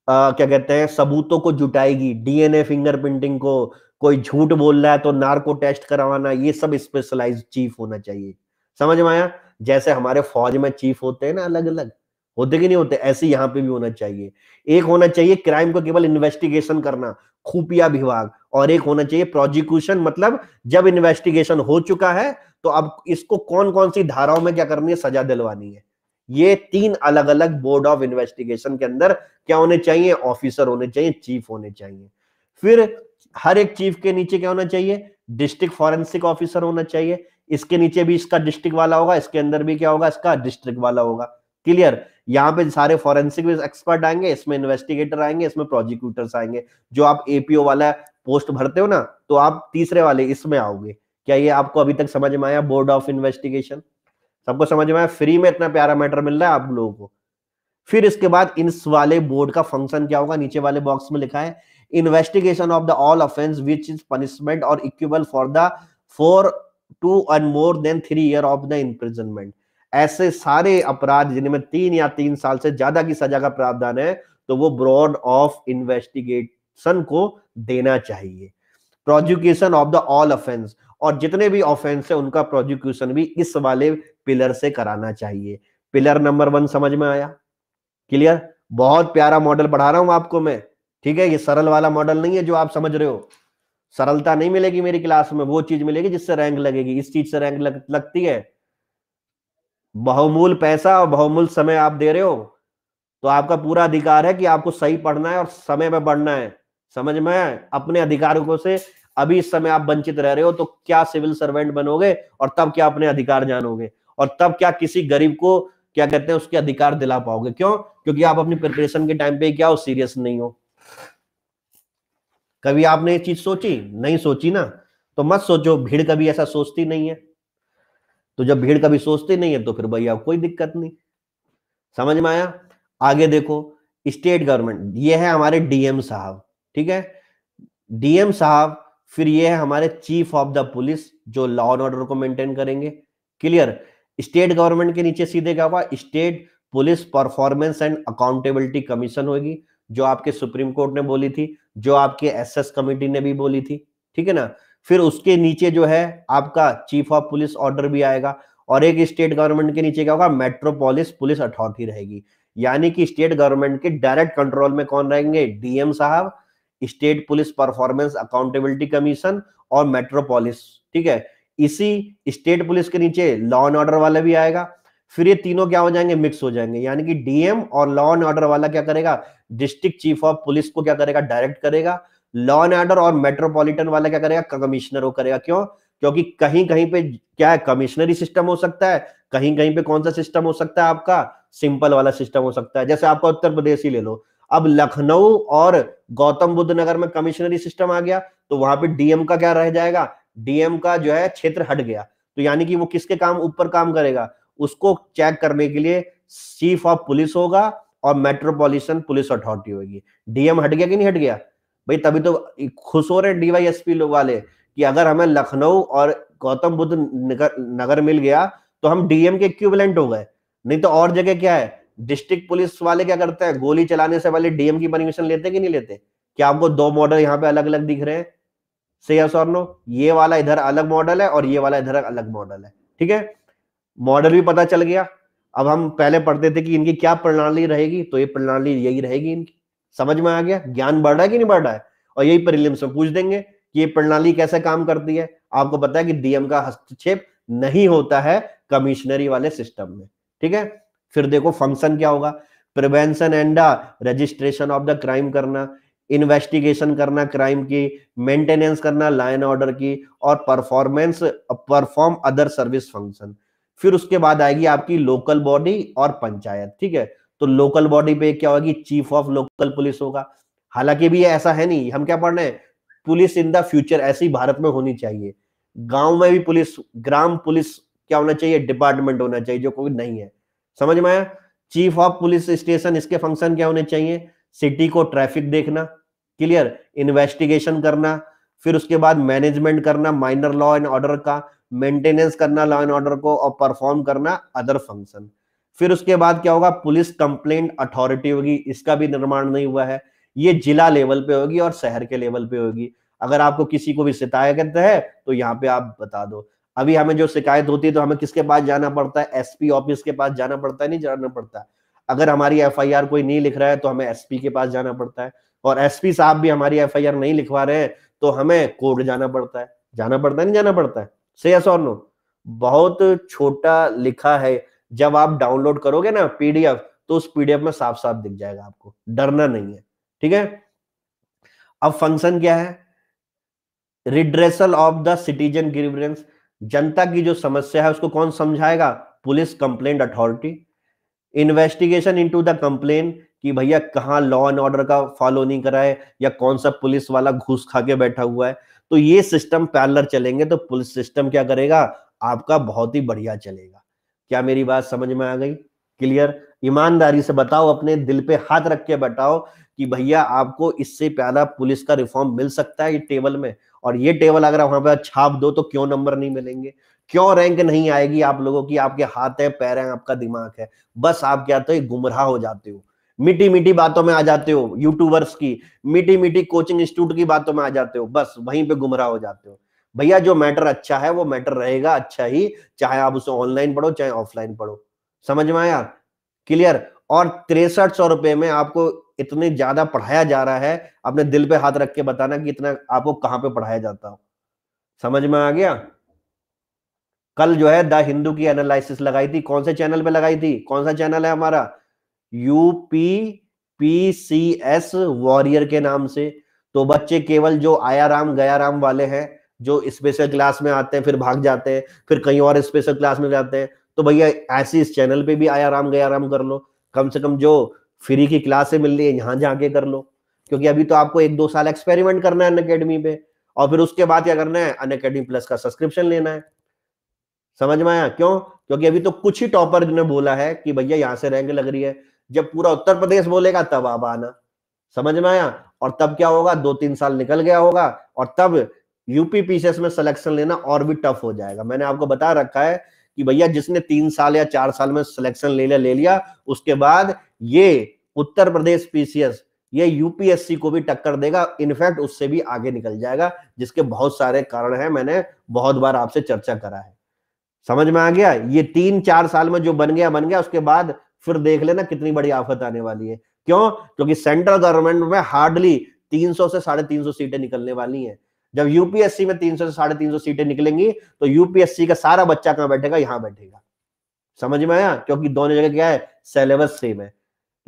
आ, क्या कहते हैं सबूतों को जुटाएगी डीएनए फिंगरप्रिंटिंग को कोई झूठ बोल रहा है तो नार्को टेस्ट करवाना ये सब स्पेशलाइज चीफ होना चाहिए समझ में आया जैसे हमारे फौज में चीफ होते हैं ना अलग अलग होते कि नहीं होते ऐसे यहाँ पे भी होना चाहिए एक होना चाहिए क्राइम को केवल इन्वेस्टिगेशन करना खुफिया विभाग और एक होना चाहिए प्रोजिक्यूशन मतलब जब इन्वेस्टिगेशन हो चुका है तो अब इसको कौन कौन सी धाराओं में क्या करनी है सजा दिलवानी है ये तीन अलग अलग बोर्ड ऑफ इन्वेस्टिगेशन के अंदर क्या होने चाहिए ऑफिसर होने चाहिए चीफ होने चाहिए फिर हर एक चीफ के नीचे क्या होना चाहिए डिस्ट्रिक्ट फॉरेंसिक ऑफिसर होना चाहिए इसके नीचे भी इसका डिस्ट्रिक्ट वाला होगा इसके अंदर भी क्या होगा इसका डिस्ट्रिक्ट वाला होगा क्लियर यहाँ पे सारे फॉरेंसिक एक्सपर्ट आएंगे इसमें इन्वेस्टिगेटर आएंगे इसमें प्रोजिक्यूटर्स आएंगे जो आप एपीओ वाला पोस्ट भरते हो ना तो आप तीसरे वाले इसमें आओगे क्या ये आपको अभी तक समझ में आया बोर्ड ऑफ इन्वेस्टिगेशन सबको समझ में फ्री में इतना प्यारा मैटर मिल रहा है आप लोगों को फिर इसके बाद इस वाले बोर्ड का फंक्शन क्या होगा नीचे वाले बॉक्स में लिखा है investigation of the all offence which is punishment और equal for the four to and more than three year of the imprisonment ऐसे सारे अपराध जिनमें तीन या तीन साल से ज्यादा की सजा का प्रावधान है तो वो ब्रॉड ऑफ इन्वेस्टिगेशन को देना चाहिए prosecution of the all offence और जितने भी ऑफेंस है उनका प्रोजिक्यूशन भी इस वाले पिलर से कराना चाहिए पिलर नंबर वन समझ में आया क्लियर बहुत प्यारा मॉडल पढ़ा रहा हूं आपको मैं ठीक है ये सरल वाला मॉडल नहीं है जो आप समझ रहे हो सरलता नहीं मिलेगी मेरी क्लास में वो चीज मिलेगी जिससे रैंक लगेगी इस चीज से रैंक लग, लगती है बहुमूल पैसा और बहुमूल समय आप दे रहे हो तो आपका पूरा अधिकार है कि आपको सही पढ़ना है और समय में बढ़ना है समझ में है अपने अधिकारों से अभी इस समय आप वंचित रह रहे हो तो क्या सिविल सर्वेंट बनोगे और तब क्या अपने अधिकार जानोगे और तब क्या किसी गरीब को क्या कहते हैं उसके अधिकार दिला पाओगे क्यों क्योंकि आप अपनी प्रिपरेशन के टाइम पे क्या हो सीरियस नहीं हो कभी आपने ये चीज सोची नहीं सोची ना तो मत सोचो भीड़ कभी ऐसा सोचती नहीं है तो जब भीड़ कभी सोचती नहीं है तो फिर भैया कोई दिक्कत नहीं समझ में आया आगे देखो स्टेट गवर्नमेंट ये है हमारे डीएम साहब ठीक है डीएम साहब फिर ये है हमारे चीफ ऑफ द पुलिस जो लॉ एंड ऑर्डर को मेंटेन करेंगे क्लियर स्टेट गवर्नमेंट के नीचे सीधे क्या होगा state police performance and accountability commission होगी जो आपके सुप्रीम कोर्ट ने बोली थी जो आपके एसएस कमेटी ने भी बोली थी ठीक है ना फिर उसके नीचे जो है आपका चीफ ऑफ पुलिस ऑर्डर भी आएगा और एक स्टेट गवर्नमेंट के नीचे क्या होगा मेट्रोपोलिस पुलिस अथॉरिटी रहेगी यानी कि स्टेट गवर्नमेंट के डायरेक्ट कंट्रोल में कौन रहेंगे डीएम साहब state police performance accountability commission और मेट्रोपोलिस ठीक है इसी स्टेट पुलिस के नीचे लॉ एंड ऑर्डर वाला भी आएगा फिर ये तीनों क्या हो जाएंगे मिक्स हो जाएंगे यानी कि डीएम और लॉ एंड ऑर्डर वाला क्या करेगा डिस्ट्रिक्ट चीफ ऑफ पुलिस को क्या करेगा डायरेक्ट करेगा लॉ एंड ऑर्डर और मेट्रोपॉलिटन वाला क्या करेगा कमिश्नर वो करेगा क्यों क्योंकि कहीं कहीं पे क्या है कमिश्नरी सिस्टम हो सकता है कहीं कहीं पे कौन सा सिस्टम हो सकता है आपका सिंपल वाला सिस्टम हो सकता है जैसे आपका उत्तर प्रदेश ही ले लो अब लखनऊ और गौतम बुद्ध नगर में कमिश्नरी सिस्टम आ गया तो वहां पे डीएम का क्या रह जाएगा डीएम का जो है क्षेत्र हट गया तो यानी कि वो किसके काम ऊपर काम करेगा उसको चेक करने के लिए चीफ ऑफ पुलिस होगा और मेट्रोपोलिटन पुलिस अथॉरिटी होगी डीएम हट गया कि नहीं हट गया भाई तभी तो खुश हो रहे डीवाईएसपी लोग वाले कि अगर हमें लखनऊ और गौतम बुद्ध नगर, नगर मिल गया तो हम डीएम के इक्विवेलेंट हो गए नहीं तो और जगह क्या है डिस्ट्रिक्ट पुलिस वाले क्या करते हैं गोली चलाने से पहले डीएम की परमिशन लेते कि नहीं लेते क्या आपको दो मॉडल यहाँ पे अलग अलग दिख रहे हैं सही है सर नो ये वाला इधर अलग मॉडल है और ये वाला इधर अलग मॉडल है ठीक है मॉडल भी पता चल गया अब हम पहले पढ़ते थे कि इनकी क्या प्रणाली रहेगी तो ये प्रणाली यही रहेगी इनकी समझ में आ गया ज्ञान बढ़ रहा है कि नहीं बढ़ रहा है और यही प्रीलिम्स में पूछ देंगे कि ये प्रणाली कैसे काम करती है आपको पता है कि डीएम का हस्तक्षेप नहीं होता है कमिश्नरी वाले सिस्टम में ठीक है फिर देखो फंक्शन क्या होगा prevention and registration of the crime करना इन्वेस्टिगेशन करना क्राइम की मेंटेनेंस करना लाइन ऑर्डर की और performance perform other service function फिर उसके बाद आएगी आपकी लोकल बॉडी और पंचायत ठीक है तो लोकल बॉडी पे क्या होगी चीफ ऑफ लोकल पुलिस होगा हालांकि भी ऐसा है नहीं हम क्या पढ़ रहे हैं पुलिस इन द फ्यूचर ऐसी भारत में होनी चाहिए गांव में भी पुलिस ग्राम पुलिस क्या होना चाहिए डिपार्टमेंट होना चाहिए जो कोई नहीं है समझ में आया चीफ ऑफ पुलिस स्टेशन इसके फंक्शन क्या होने चाहिए सिटी को ट्रैफिक देखना क्लियर इन्वेस्टिगेशन करना फिर उसके बाद मैनेजमेंट करना माइनर लॉ एंड ऑर्डर का मेंटेनेंस करना लॉ एंड ऑर्डर को और परफॉर्म करना अदर फंक्शन फिर उसके बाद क्या होगा पुलिस कंप्लेंट अथॉरिटी होगी इसका भी निर्माण नहीं हुआ है ये जिला लेवल पे होगी और शहर के लेवल पे होगी अगर आपको किसी को भी शिकायत है तो यहाँ पे आप बता दो अभी हमें जो शिकायत होती है तो हमें किसके पास जाना पड़ता है एसपी ऑफिस के पास जाना पड़ता है नहीं जाना पड़ता है अगर हमारी एफ कोई नहीं लिख रहा है तो हमें एसपी के पास जाना पड़ता है और एसपी साहब भी हमारी एफ नहीं लिखवा रहे हैं तो हमें कोर्ट जाना पड़ता है जाना पड़ता है नहीं जाना पड़ता है से यस और नो बहुत छोटा लिखा है जब आप डाउनलोड करोगे ना पीडीएफ तो उस पीडीएफ में साफ साफ दिख जाएगा आपको डरना नहीं है ठीक है अब फंक्शन क्या है redressal of the citizen grievance जनता की जो समस्या है उसको कौन समझाएगा police complaint authority investigation into the complain कि भैया कहाँ लॉ एंड ऑर्डर का फॉलो नहीं करा है या कौन सा पुलिस वाला घूस खा के बैठा हुआ है तो ये सिस्टम पैलर चलेंगे तो पुलिस सिस्टम क्या करेगा आपका बहुत ही बढ़िया चलेगा क्या मेरी बात समझ में आ गई क्लियर ईमानदारी से बताओ अपने दिल पे हाथ रख के बताओ कि भैया आपको इससे प्यारा पुलिस का रिफॉर्म मिल सकता है ये टेबल में और ये टेबल अगर वहां पर छाप दो तो क्यों नंबर नहीं मिलेंगे क्यों रैंक नहीं आएगी आप लोगों की आपके हाथ है पैर है आपका दिमाग है बस आप क्या तो गुमराह हो जाते हो मीठी मीठी बातों में आ जाते हो यूट्यूबर्स की मीठी मीठी कोचिंग इंस्टीट्यूट की बातों में आ जाते हो बस वहीं पे गुमराह हो जाते हो भैया जो मैटर अच्छा है वो मैटर रहेगा अच्छा ही चाहे आप उसे ऑनलाइन पढ़ो चाहे ऑफलाइन पढ़ो समझ में आया क्लियर और तिरसठ सौ रुपए में आपको इतने ज्यादा पढ़ाया जा रहा है अपने दिल पे हाथ रख के बताना कि इतना आपको कहाँ पे पढ़ाया जाता हो समझ में आ गया कल जो है द हिंदू की एनालिसिस लगाई थी कौन से चैनल पे लगाई थी कौन सा चैनल है हमारा UP P C S warrior के नाम से तो बच्चे केवल जो आया राम गया राम वाले हैं जो स्पेशल क्लास में आते हैं फिर भाग जाते हैं फिर कहीं और स्पेशल क्लास में जाते हैं तो भैया ऐसे इस चैनल पे भी आया राम गया राम कर लो कम से कम जो फ्री की क्लासे मिल रही है यहाँ जाके कर लो क्योंकि अभी तो आपको एक दो साल एक्सपेरिमेंट करना है अन अकेडमी पे और फिर उसके बाद क्या करना है अन अकेडमी प्लस का सब्सक्रिप्शन लेना है समझ में आया क्यों क्योंकि अभी तो कुछ ही टॉपर ने बोला है कि भैया यहाँ से रैंक लग रही है जब पूरा उत्तर प्रदेश बोलेगा तब आप आना समझ में आया और तब क्या होगा दो तीन साल निकल गया होगा और तब यूपी पीसीएस में सिलेक्शन लेना और भी टफ हो जाएगा मैंने आपको बता रखा है कि भैया जिसने तीन साल या चार साल में सिलेक्शन ले लिया ले लिया उसके बाद ये उत्तर प्रदेश पीसीएस ये यूपीएससी को भी टक्कर देगा इनफैक्ट उससे भी आगे निकल जाएगा जिसके बहुत सारे कारण हैं मैंने बहुत बार आपसे चर्चा करा है समझ में आ गया ये तीन चार साल में जो बन गया बन गया उसके बाद फिर देख लेना कितनी बड़ी आफत आने वाली है क्यों क्योंकि सेंट्रल गवर्नमेंट में हार्डली 300 से साढ़े तीन सीटें निकलने वाली हैं जब यूपीएससी में 300 से साढ़े तीन सीटें निकलेंगी तो यूपीएससी का सारा बच्चा कहां बैठेगा यहां बैठेगा समझ में आया क्योंकि दोनों जगह क्या है सिलेबस सेम है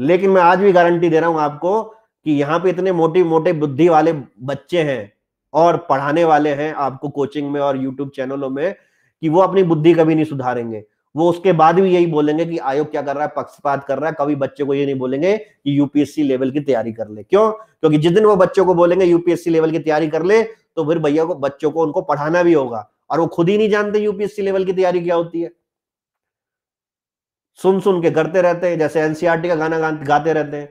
लेकिन मैं आज भी गारंटी दे रहा हूं आपको कि यहाँ पे इतने मोटे मोटे बुद्धि वाले बच्चे हैं और पढ़ाने वाले हैं आपको कोचिंग में और यूट्यूब चैनलों में कि वो अपनी बुद्धि कभी नहीं सुधारेंगे वो उसके बाद भी यही बोलेंगे कि आयोग क्या कर रहा है पक्षपात कर रहा है कभी बच्चे को ये नहीं बोलेंगे कि यूपीएससी लेवल की तैयारी कर ले क्यों क्योंकि जिस दिन वो बच्चों को बोलेंगे यूपीएससी लेवल की तैयारी कर ले तो फिर भैया को बच्चों को उनको पढ़ाना भी होगा और वो खुद ही नहीं जानते यूपीएससी लेवल की तैयारी क्या होती है सुन सुन के करते रहते हैं जैसे एनसीआरटी e का गाना गाते रहते हैं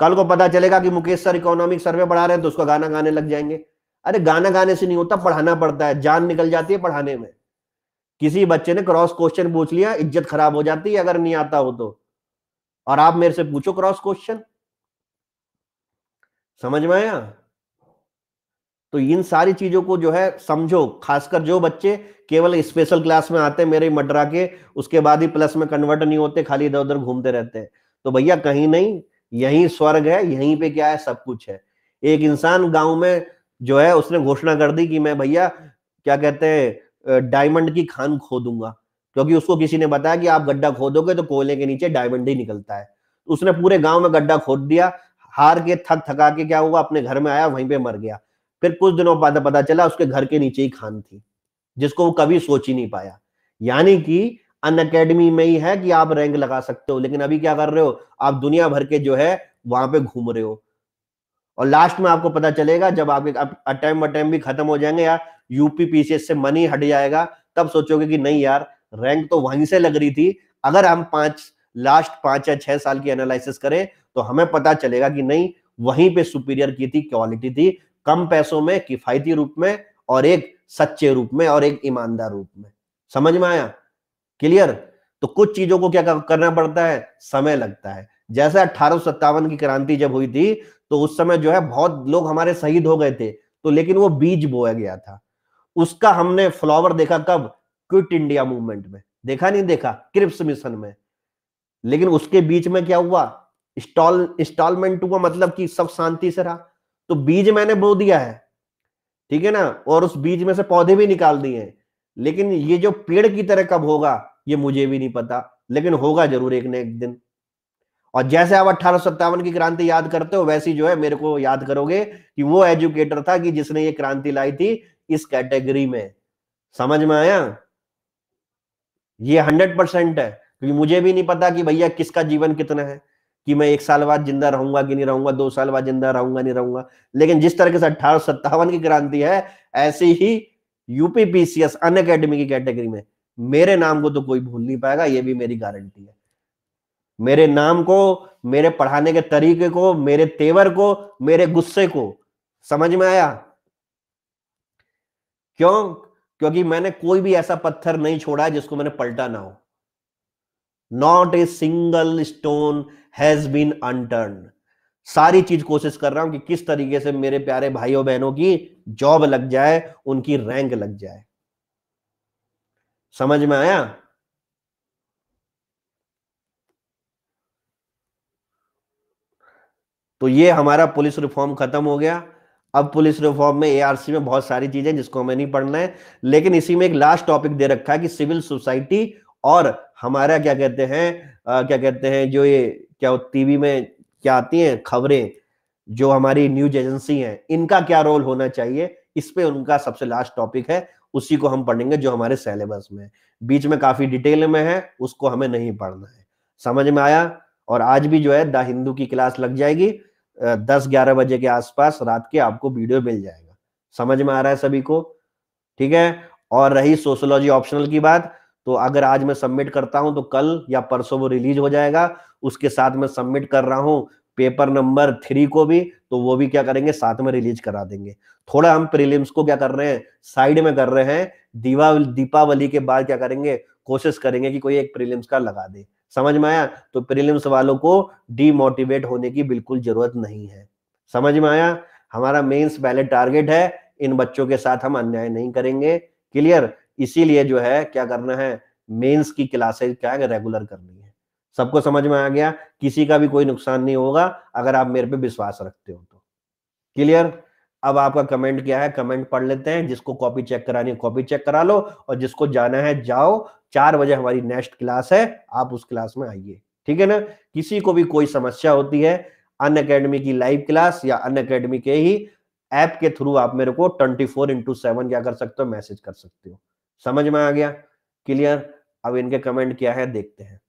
कल को पता चलेगा कि मुकेश सर इकोनॉमिक सर्वे पढ़ा रहे हैं तो उसका गाना गाने लग जाएंगे अरे गाना गाने से नहीं होता पढ़ाना पड़ता है जान निकल जाती है पढ़ाने में किसी बच्चे ने क्रॉस क्वेश्चन पूछ लिया इज्जत खराब हो जाती है अगर नहीं आता हो तो और आप मेरे से पूछो क्रॉस क्वेश्चन समझ में आया तो इन सारी चीजों को जो है समझो खासकर जो बच्चे केवल स्पेशल क्लास में आते हैं मेरे मडरा के उसके बाद ही प्लस में कन्वर्ट नहीं होते खाली इधर उधर घूमते रहते हैं तो भैया कहीं नहीं यही स्वर्ग है यहीं पे क्या है सब कुछ है एक इंसान गांव में जो है उसने घोषणा कर दी कि मैं भैया क्या कहते हैं डायमंड की खान खोदूंगा क्योंकि उसको किसी ने बताया कि आप गड्ढा खोदोगे तो कोयले के नीचे डायमंड ही निकलता है तो उसने पूरे गांव में गड्ढा खोद दिया हार के थक थका के क्या हुआ अपने घर में आया वहीं पे मर गया फिर कुछ दिनों बाद पता चला उसके घर के नीचे ही खान थी जिसको वो कभी सोच ही नहीं पाया यानी कि अन अकेडमी में ही है कि आप रैंक लगा सकते हो लेकिन अभी क्या कर रहे हो आप दुनिया भर के जो है वहां पे घूम रहे हो और लास्ट में आपको पता चलेगा जब आपके अटैम्प अटैम्प भी खत्म हो जाएंगे यार यूपी पीसीएस से मनी हट जाएगा तब सोचोगे कि नहीं यार रैंक तो वहीं से लग रही थी अगर हम पांच लास्ट पांच या छह साल की एनालिसिस करें तो हमें पता चलेगा कि नहीं वहीं पे सुपीरियर की थी क्वालिटी थी कम पैसों में किफायती रूप में और एक सच्चे रूप में और एक ईमानदार रूप में समझ में आया क्लियर तो कुछ चीजों को क्या करना पड़ता है समय लगता है जैसे अठारह की क्रांति जब हुई थी तो उस समय जो है बहुत लोग हमारे शहीद हो गए थे तो लेकिन वो बीज बोया गया था उसका हमने फ्लावर देखा कब क्विट इंडिया मूवमेंट में देखा नहीं देखा क्रिप्स मिशन में लेकिन उसके बीच में क्या हुआ स्टॉल इंस्टॉलमेंट हुआ मतलब कि सब शांति से रहा तो बीज मैंने बो दिया है ठीक है ना और उस बीज में से पौधे भी निकाल दिए हैं लेकिन ये जो पेड़ की तरह कब होगा ये मुझे भी नहीं पता लेकिन होगा जरूर एक ना एक दिन और जैसे आप अठारह की क्रांति याद करते हो वैसी जो है मेरे को याद करोगे कि वो एजुकेटर था कि जिसने ये क्रांति लाई थी इस कैटेगरी में समझ में आया ये हंड्रेड परसेंट है क्योंकि मुझे भी नहीं पता कि भैया किसका जीवन कितना है कि मैं एक साल बाद जिंदा रहूंगा कि नहीं रहूंगा दो साल बाद जिंदा रहूंगा नहीं रहूंगा लेकिन जिस तरह से अठारह की क्रांति है ऐसी ही यूपीपीसीएस अन अकेडमी की कैटेगरी में मेरे नाम को तो कोई भूल नहीं पाएगा ये भी मेरी गारंटी है मेरे नाम को मेरे पढ़ाने के तरीके को मेरे तेवर को मेरे गुस्से को समझ में आया क्यों क्योंकि मैंने कोई भी ऐसा पत्थर नहीं छोड़ा जिसको मैंने पलटा ना हो not a single stone has been unturned सारी चीज कोशिश कर रहा हूं कि किस तरीके से मेरे प्यारे भाइयों बहनों की जॉब लग जाए उनकी रैंक लग जाए समझ में आया तो ये हमारा पुलिस रिफॉर्म खत्म हो गया अब पुलिस रिफॉर्म में एआरसी में बहुत सारी चीजें जिसको हमें नहीं पढ़ना है लेकिन इसी में एक लास्ट टॉपिक दे रखा है कि सिविल सोसाइटी और हमारा क्या कहते हैं क्या कहते हैं जो ये क्या टीवी में क्या आती हैं खबरें जो हमारी न्यूज एजेंसी हैं इनका क्या रोल होना चाहिए इस पे उनका सबसे लास्ट टॉपिक है उसी को हम पढ़ेंगे जो हमारे सिलेबस में बीच में काफी डिटेल में है उसको हमें नहीं पढ़ना है समझ में आया और आज भी जो है द हिंदू की क्लास लग जाएगी दस ग्यारह बजे के आसपास रात के आपको वीडियो मिल जाएगा समझ में आ रहा है सभी को ठीक है और रही सोशोलॉजी ऑप्शनल की बात तो अगर आज मैं सबमिट करता हूं तो कल या परसों वो रिलीज हो जाएगा उसके साथ में सबमिट कर रहा हूं पेपर नंबर थ्री को भी तो वो भी क्या करेंगे साथ में रिलीज करा देंगे थोड़ा हम प्रीलिम्स को क्या कर रहे हैं साइड में कर रहे हैं दीवा दीपावली के बाद क्या करेंगे कोशिश करेंगे कि कोई एक प्रीलिम्स का लगा दे समझ में आया तो प्रीलिम्स वालों को डीमोटिवेट होने की बिल्कुल जरूरत नहीं है समझ में आया हमारा मेंस पहले टारगेट है इन बच्चों के साथ हम अन्याय नहीं करेंगे क्लियर इसीलिए जो है क्या करना है मेंस की क्लासेस क्या रेगुलर करनी है सबको समझ में आ गया किसी का भी कोई नुकसान नहीं होगा अगर आप मेरे पे विश्वास रखते हो तो क्लियर अब आपका कमेंट क्या है कमेंट पढ़ लेते हैं जिसको कॉपी चेक करानी है कॉपी चेक करा लो और जिसको जाना है जाओ चार बजे हमारी नेक्स्ट क्लास है आप उस क्लास में आइए ठीक है ना किसी को भी कोई समस्या होती है अन अकेडमी की लाइव क्लास या अन अकेडमी के ही ऐप के थ्रू आप मेरे को ट्वेंटी फोर इंटू सेवन क्या कर सकते हो मैसेज कर सकते हो समझ में आ गया क्लियर अब इनके कमेंट क्या है देखते हैं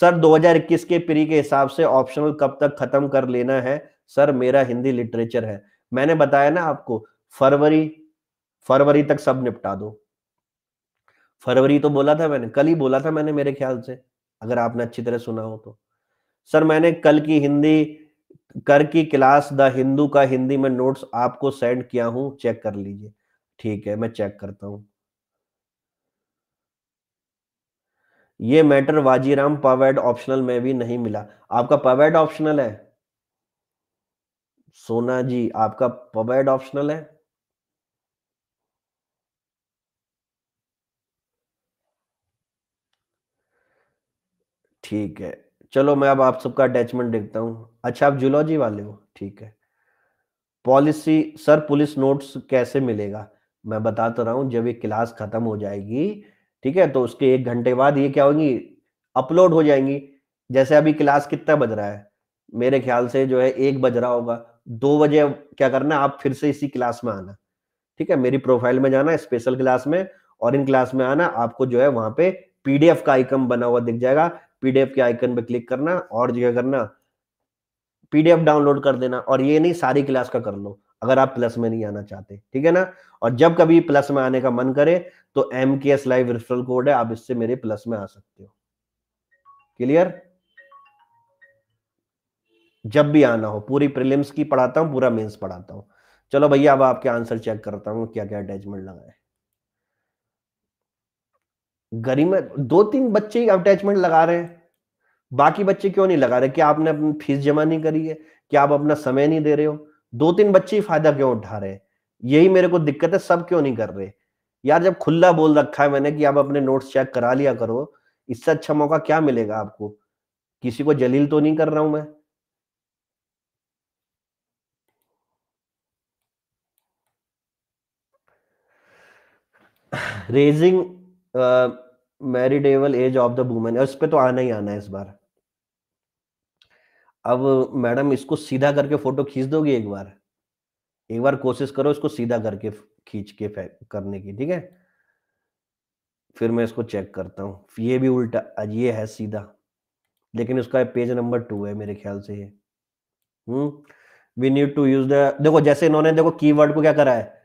सर 2021 के प्री के हिसाब से ऑप्शनल कब तक खत्म कर लेना है सर मेरा हिंदी लिटरेचर है मैंने बताया ना आपको फरवरी फरवरी तक सब निपटा दो फरवरी तो बोला था मैंने कल ही बोला था मैंने मेरे ख्याल से अगर आपने अच्छी तरह सुना हो तो सर मैंने कल की हिंदी कर की क्लास द हिंदू का हिंदी में नोट्स आपको सेंड किया हूं चेक कर लीजिए ठीक है मैं चेक करता हूं ये मैटर वाजीराम पवेड ऑप्शनल में भी नहीं मिला आपका पवेड ऑप्शनल है सोना जी आपका पबैड ऑप्शनल है ठीक है चलो मैं अब आप सबका अटैचमेंट देखता हूं अच्छा आप जुलॉजी वाले हो ठीक है पॉलिसी सर पुलिस नोट्स कैसे मिलेगा मैं बता तो रहा हूं जब ये क्लास खत्म हो जाएगी ठीक है तो उसके एक घंटे बाद ये क्या होगी अपलोड हो जाएंगी जैसे अभी क्लास कितना बज रहा है मेरे ख्याल से जो है एक बज रहा होगा दो बजे क्या करना आप फिर से इसी क्लास में आना ठीक है मेरी प्रोफाइल में जाना स्पेशल क्लास में और इन क्लास में आना आपको जो है वहां पे पीडीएफ का आइकन बना हुआ दिख जाएगा पीडीएफ के आइकन पे क्लिक करना और जो है करना पीडीएफ डाउनलोड कर देना और ये नहीं सारी क्लास का कर लो अगर आप प्लस में नहीं आना चाहते ठीक है ना और जब कभी प्लस में आने का मन करे तो एम के एस लाइव रेफरल कोड है आप इससे मेरे प्लस में आ सकते हो क्लियर जब भी आना हो पूरी प्रिलिम्स की पढ़ाता हूँ पूरा मेंस पढ़ाता हूँ चलो भैया अब आपके आंसर चेक करता हूँ क्या क्या अटैचमेंट लगाए गरिमा दो तीन बच्चे ही अटैचमेंट लगा रहे हैं बाकी बच्चे क्यों नहीं लगा रहे क्या आपने अपनी फीस जमा नहीं करी है क्या आप अपना समय नहीं दे रहे हो दो तीन बच्चे ही फायदा क्यों उठा रहे हैं यही मेरे को दिक्कत है सब क्यों नहीं कर रहे यार जब खुला बोल रखा है मैंने कि आप अपने नोट्स चेक करा लिया करो इससे अच्छा मौका क्या मिलेगा आपको किसी को जलील तो नहीं कर रहा हूं मैं raising marriageable age of the women उस पर तो आना ही आना है इस बार अब मैडम इसको सीधा करके फोटो खींच दोगे एक बार एक बार कोशिश करो इसको सीधा करके खींच के करने की ठीक है फिर मैं इसको चेक करता हूँ ये भी उल्टा आज ये है सीधा लेकिन उसका पेज नंबर टू है मेरे ख्याल से ये hmm we need to use the देखो जैसे इन्होंने देखो कीवर्ड को क्या करा है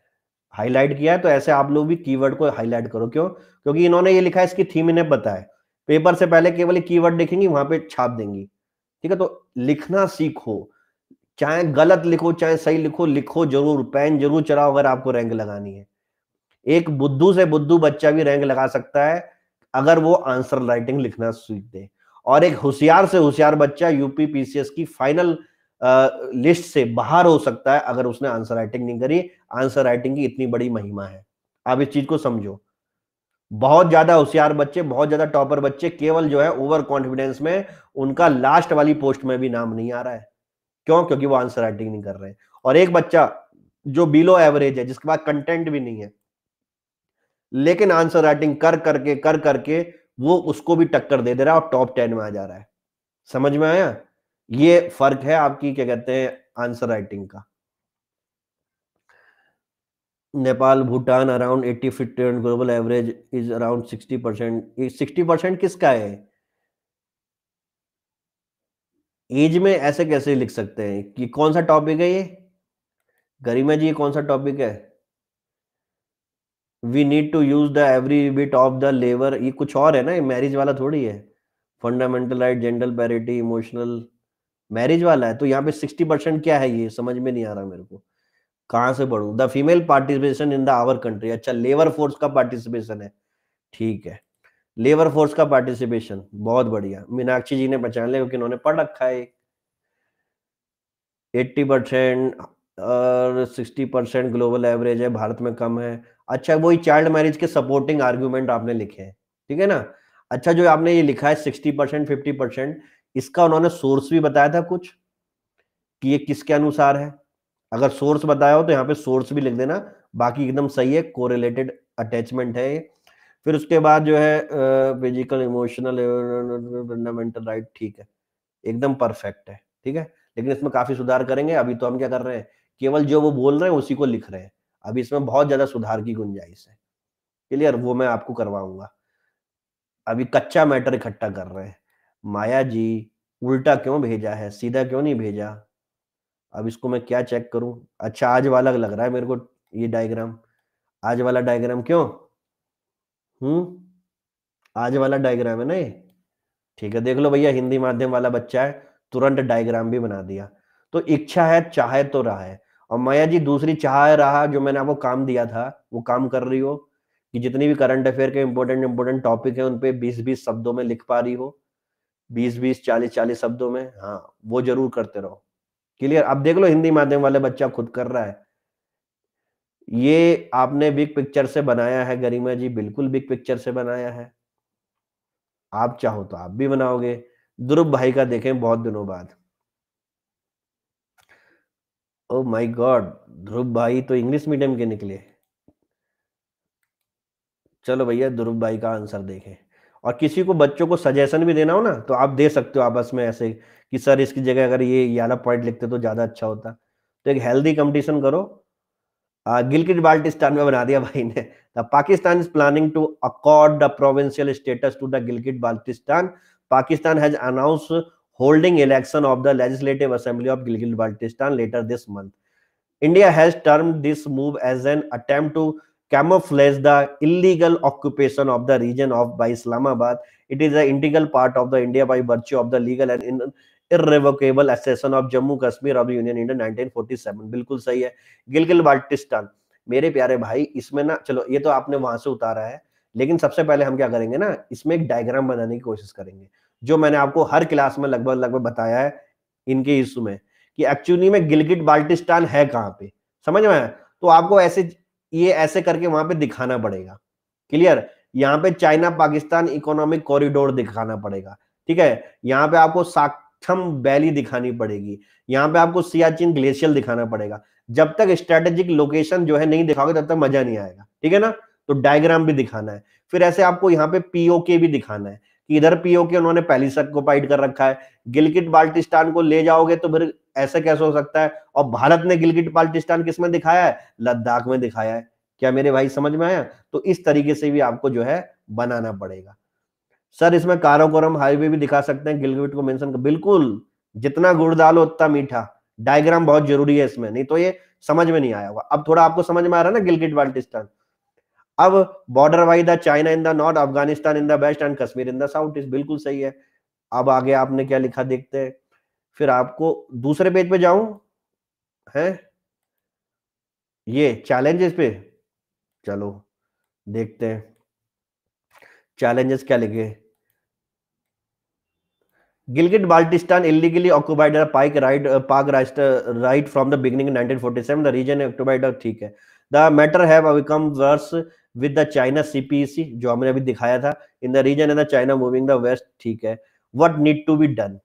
हाईलाइट किया है तो ऐसे आप लोग भी कीवर्ड को हाईलाइट करो क्यों क्योंकि इन्होंने ये लिखा है इसकी थीम इन्हें पता है पेपर से पहले केवल कीवर्ड देखेंगी वहां पे छाप देंगी ठीक है तो लिखना सीखो चाहे गलत लिखो चाहे सही लिखो लिखो जरूर पेन जरूर चलाओ अगर आपको रैंक लगानी है एक बुद्धू से बुद्धू बच्चा भी रैंक लगा सकता है अगर वो आंसर राइटिंग लिखना सीख दे और एक होशियार से होशियार बच्चा यूपी पीसीएस की फाइनल लिस्ट से बाहर हो सकता है अगर उसने आंसर राइटिंग नहीं करी आंसर राइटिंग की इतनी बड़ी महिमा है आप इस चीज को समझो बहुत ज्यादा होशियार बच्चे बहुत ज्यादा टॉपर बच्चे केवल जो है ओवर कॉन्फिडेंस में उनका लास्ट वाली पोस्ट में भी नाम नहीं आ रहा है क्यों क्योंकि वो आंसर राइटिंग नहीं कर रहे और एक बच्चा जो बिलो एवरेज है जिसके पास कंटेंट भी नहीं है लेकिन आंसर राइटिंग कर करके कर करके वो उसको भी टक्कर दे दे रहा है और टॉप टेन में आ जा रहा है समझ में आया ये फर्क है आपकी क्या कहते हैं आंसर राइटिंग का Nepal Bhutan around eighty fifty global average is around sixty percent sixty percent किसका है एज में ऐसे कैसे लिख सकते हैं कि कौन सा टॉपिक है ये गरिमा जी ये कौन सा टॉपिक है we need to use the every bit of the labour ये कुछ और है ना ये मैरिज वाला थोड़ी है fundamental right gender parity emotional marriage वाला है तो यहाँ पे सिक्सटी परसेंट क्या है ये समझ में नहीं आ रहा मेरे को कहाँ से बढ़ू the female participation in the our country अच्छा लेबर फोर्स का पार्टिसिपेशन है ठीक है लेबर फोर्स का पार्टिसिपेशन बहुत बढ़िया मीनाक्षी जी ने पहचान लिया क्योंकि उन्होंने पढ़ रखा है एट्टी परसेंट और सिक्सटी परसेंट ग्लोबल एवरेज है भारत में कम है अच्छा वही चाइल्ड मैरिज के सपोर्टिंग आर्ग्यूमेंट आपने लिखे हैं ठीक है ना अच्छा जो आपने ये लिखा है सिक्सटी परसेंट फिफ्टी परसेंट इसका उन्होंने सोर्स भी बताया था कुछ कि ये किसके अनुसार है अगर सोर्स बताया हो तो यहाँ पे सोर्स भी लिख देना बाकी एकदम सही है कोरिलेटेड अटैचमेंट है फिर उसके बाद जो है फिजिकल इमोशनल फंडामेंटल राइट ठीक है एकदम परफेक्ट है ठीक है लेकिन इसमें काफी सुधार करेंगे अभी तो हम क्या कर रहे हैं केवल जो वो बोल रहे हैं उसी को लिख रहे हैं अभी इसमें बहुत ज्यादा सुधार की गुंजाइश है क्लियर वो मैं आपको करवाऊंगा अभी कच्चा मैटर इकट्ठा कर रहे हैं माया जी उल्टा क्यों भेजा है सीधा क्यों नहीं भेजा अब इसको मैं क्या चेक करूं अच्छा आज वाला लग रहा है मेरे को ये डायग्राम आज वाला डायग्राम क्यों हम्म आज वाला डायग्राम है ना ये ठीक है देख लो भैया हिंदी माध्यम वाला बच्चा है तुरंत डायग्राम भी बना दिया तो इच्छा है चाहे तो रहा है और माया जी दूसरी चाह रहा जो मैंने आपको काम दिया था वो काम कर रही हो कि जितनी भी करंट अफेयर के इम्पोर्टेंट इंपोर्टेंट टॉपिक है उनपे बीस बीस शब्दों में लिख पा रही हो बीस बीस चालीस चालीस शब्दों में हाँ वो जरूर करते रहो क्लियर अब देख लो हिंदी माध्यम वाले बच्चा खुद कर रहा है ये आपने बिग पिक्चर से बनाया है गरिमा जी बिल्कुल बिग पिक्चर से बनाया है आप चाहो तो आप भी बनाओगे ध्रुव भाई का देखें बहुत दिनों बाद ओ माय गॉड ध्रुव भाई तो इंग्लिश मीडियम के निकले चलो भैया ध्रुव भाई का आंसर देखें और किसी को बच्चों को सजेशन भी देना हो ना तो आप दे सकते हो आपस में ऐसे कि सर इसकी जगह अगर ये याला पॉइंट लिखते तो ज्यादा अच्छा होता तो एक हेल्दी कंपटीशन करो गिलगित बाल्टिस्तान में बना दिया भाई ने Pakistan is planning to accord the provincial status to the Gilgit Baltistan Pakistan has announce holding election of the legislative assembly of Gilgit Baltistan later this month India has term this move as an attempt to camouflage the illegal occupation of the region of by Islamabad. It is a integral part of the India by virtue of the legal and in irrevocable accession of Jammu Kashmir of the Union in 1947. बिल्कुल सही है गिलगिल बाल्टिस्तान मेरे प्यारे भाई इसमें ना चलो ये तो आपने वहां से उतारा है लेकिन सबसे पहले हम क्या करेंगे ना इसमें एक डायग्राम बनाने की कोशिश करेंगे जो मैंने आपको हर क्लास में lagbhag लगभग बताया है इनके issue ki actually mein gilgit baltistan hai kahan pe samajh mein aaya to aapko aise ये ऐसे करके वहां पे दिखाना पड़ेगा क्लियर यहाँ पे चाइना पाकिस्तान इकोनॉमिक कॉरिडोर दिखाना पड़ेगा ठीक है यहाँ पे आपको साक्षम वैली दिखानी पड़ेगी यहाँ पे आपको सियाचिन ग्लेशियर दिखाना पड़ेगा जब तक स्ट्रेटेजिक लोकेशन जो है नहीं दिखाओगे तब तक मजा नहीं आएगा ठीक है ना तो डायग्राम भी दिखाना है फिर ऐसे आपको यहाँ पे पीओके भी दिखाना है कि इधर पीओ के उन्होंने पहली सकोपाइड कर रखा है गिलगिट बाल्टिस्तान को ले जाओगे तो फिर ऐसा कैसे हो सकता है और भारत ने गिलगिट बाल्टिस्तान किस में दिखाया है लद्दाख में दिखाया है क्या मेरे भाई समझ में आया तो इस तरीके से भी आपको जो है बनाना पड़ेगा सर इसमें काराकोरम हाईवे भी दिखा सकते हैं गिलगिट को मेंशन बिल्कुल जितना गुड़ डालो उतना मीठा डायग्राम बहुत जरूरी है इसमें नहीं तो ये समझ में नहीं आया होगा अब थोड़ा आपको समझ में आ रहा है ना गिलगिट बाल्टिस्तान अब border wise the China in the north Afghanistan in the west and Kashmir in the south is बिल्कुल सही है अब आगे आपने क्या लिखा देखते हैं फिर आपको दूसरे पेज पे जाऊं है ये चैलेंजेस पे चलो देखते हैं चैलेंजेस क्या लिखे Gilgit Baltistan illegally occupied Pak right Pak right right from the beginning nineteen the region occupied ठीक है the matter have become worse with the China CPC जो हमने अभी दिखाया था in the region and the China moving the west ठीक है what need to be done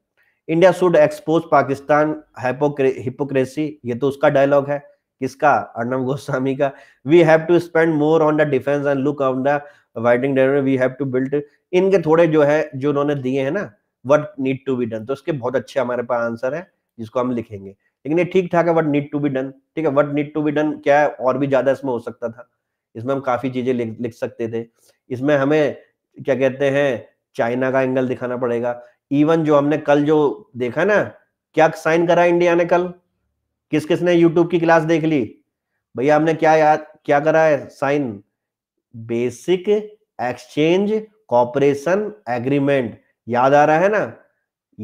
India should expose Pakistan hypocrisy ये तो उसका डायलॉग है किसका अर्णव गोस्वामी का we have to spend more on the defence and look on the writing we have to build इनके थोड़े जो है जो उन्होंने दिए हैं ना what need to be done तो उसके बहुत अच्छे हमारे पास आंसर है जिसको हम लिखेंगे लेकिन ये ठीक ठाक है what need to be done ठीक है what need to be done क्या है और भी ज्यादा इसमें हो सकता था इसमें हम काफी चीजें लिख लिख सकते थे इसमें हमें क्या कहते हैं चाइना का एंगल दिखाना पड़ेगा इवन जो हमने कल जो देखा ना क्या साइन करा इंडिया ने कल किस किस ने यूट्यूब की क्लास देख ली भैया हमने क्या याद क्या करा है sign basic exchange cooperation agreement याद आ रहा है ना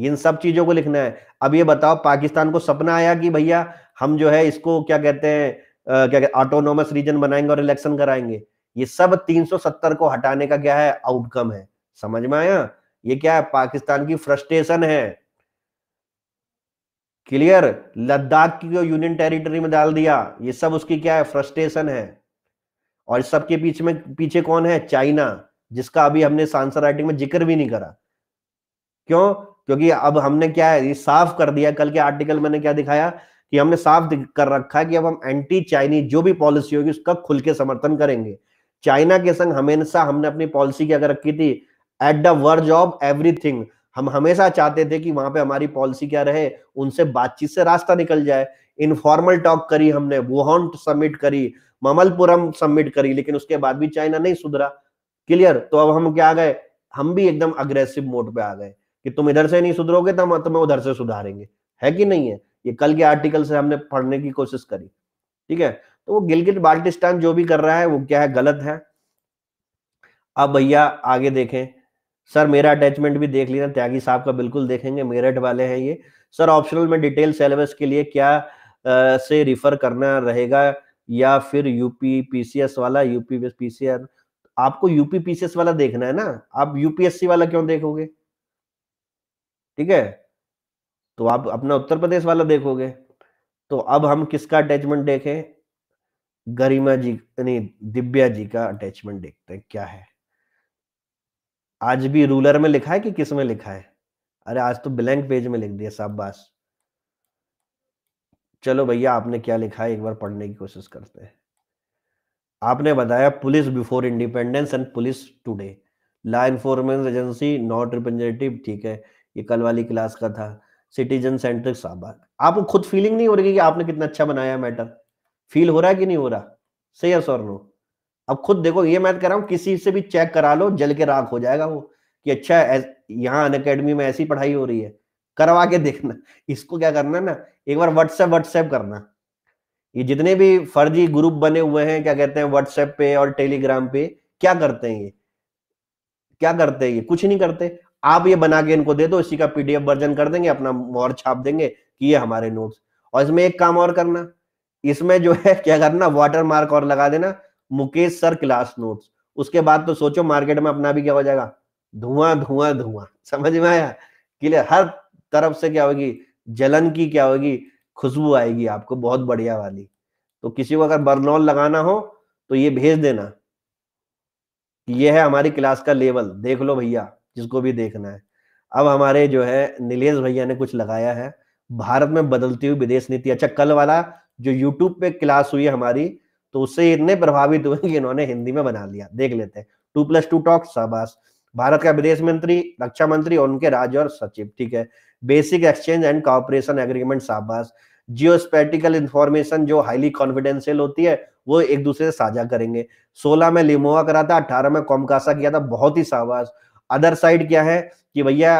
इन सब चीजों को लिखना है अब ये बताओ पाकिस्तान को सपना आया कि भैया हम जो है इसको क्या कहते हैं क्या ऑटोनोमस रीजन बनाएंगे और इलेक्शन कराएंगे ये सब 370 को हटाने का क्या है आउटकम है समझ में आया ये क्या है पाकिस्तान की फ्रस्ट्रेशन है क्लियर लद्दाख की यूनियन टेरिटरी में डाल दिया ये सब उसकी क्या है फ्रस्ट्रेशन है और इस सबके पीछे में पीछे कौन है चाइना जिसका अभी हमने सांसर राइटिंग में जिक्र भी नहीं करा क्यों क्योंकि अब हमने क्या है ये साफ कर दिया कल के आर्टिकल मैंने क्या दिखाया कि हमने साफ कर रखा है कि अब हम एंटी चाइनीज जो भी पॉलिसी होगी उसका खुल के समर्थन करेंगे चाइना के संग हमेशा हमने अपनी पॉलिसी की अगर रखी थी at the verge of everything हम हमेशा चाहते थे कि वहां पे हमारी पॉलिसी क्या रहे उनसे बातचीत से रास्ता निकल जाए इनफॉर्मल टॉक करी हमने वुहान सबमिट करी ममलपुरम सबमिट करी लेकिन उसके बाद भी चाइना नहीं सुधरा क्लियर तो अब हम क्या आ गए हम भी एकदम अग्रेसिव मोड पे आ गए कि तुम इधर से नहीं सुधरोगे तो हम तुम्हें तो उधर से सुधारेंगे है कि नहीं है ये कल के आर्टिकल से हमने पढ़ने की कोशिश करी ठीक है तो वो गिलगित बाल्टिस्तान जो भी कर रहा है वो क्या है गलत है अब भैया आगे देखें सर मेरा अटैचमेंट भी देख लेना त्यागी साहब का बिल्कुल देखेंगे मेरठ वाले हैं ये सर ऑप्शनल में डिटेल सिलेबस के लिए क्या आ, से रिफर करना रहेगा या फिर यूपी पीसीएस वाला यूपी पीसीआर आपको यूपी पीसीएस वाला देखना है ना आप यूपीएससी वाला क्यों देखोगे ठीक है तो आप अपना उत्तर प्रदेश वाला देखोगे तो अब हम किसका अटैचमेंट देखें गरिमा जी यानी दिव्या जी का अटैचमेंट देखते हैं क्या है आज भी रूलर में लिखा है कि किस में लिखा है अरे आज तो ब्लैंक पेज में लिख दिया बास चलो भैया आपने क्या लिखा है एक बार पढ़ने की कोशिश करते हैं आपने बताया police before independence and police today law enforcement agency not representative ठीक है ये कल वाली क्लास का था सिटीजन सेंट्रिक साहब आपको खुद फीलिंग नहीं हो रही कि आपने कितना अच्छा बनाया मैटर फील हो रहा है कि नहीं हो रहा सही है और नो अब खुद देखो ये मैं कह रहा हूँ किसी से भी चेक करा लो जल के राख हो जाएगा वो कि अच्छा यहाँ अन अकेडमी में ऐसी पढ़ाई हो रही है करवा के देखना इसको क्या करना ना एक बार व्हाट्सएप व्हाट्सएप करना ये जितने भी फर्जी ग्रुप बने हुए हैं क्या कहते हैं व्हाट्सएप पे और टेलीग्राम पे क्या करते हैं ये क्या करते हैं ये कुछ नहीं करते आप ये बना के इनको दे दो इसी का पीडीएफ वर्जन कर देंगे अपना मोहर छाप देंगे कि ये हमारे नोट्स और इसमें एक काम और करना इसमें जो है क्या करना वाटर मार्क और लगा देना मुकेश सर क्लास नोट्स उसके बाद तो सोचो मार्केट में अपना भी क्या हो जाएगा धुआं धुआं धुआं समझ में आया क्लियर हर तरफ से क्या होगी जलन की क्या होगी खुशबू आएगी आपको बहुत बढ़िया वाली तो किसी को अगर बर्नौल लगाना हो तो ये भेज देना ये है हमारी क्लास का लेवल देख लो भैया जिसको भी देखना है अब हमारे जो है नीलेश भैया ने कुछ लगाया है भारत में बदलती हुई विदेश नीति अच्छा कल वाला जो यूट्यूब पे क्लास हुई हमारी तो उससे इतने प्रभावित हुए कि इन्होंने हिंदी में बना लिया देख लेते हैं टू प्लस टू टॉक शाबाश भारत का विदेश मंत्री रक्षा मंत्री और उनके राज्य और सचिव ठीक है basic exchange and cooperation agreement शाबाश जियोस्पेटिकल इंफॉर्मेशन जो हाईली कॉन्फिडेंशियल होती है वो एक दूसरे से साझा करेंगे सोलह में लिमोवा करा था अठारह में कॉमकासा किया था बहुत ही शाबाश अदर साइड क्या है कि भैया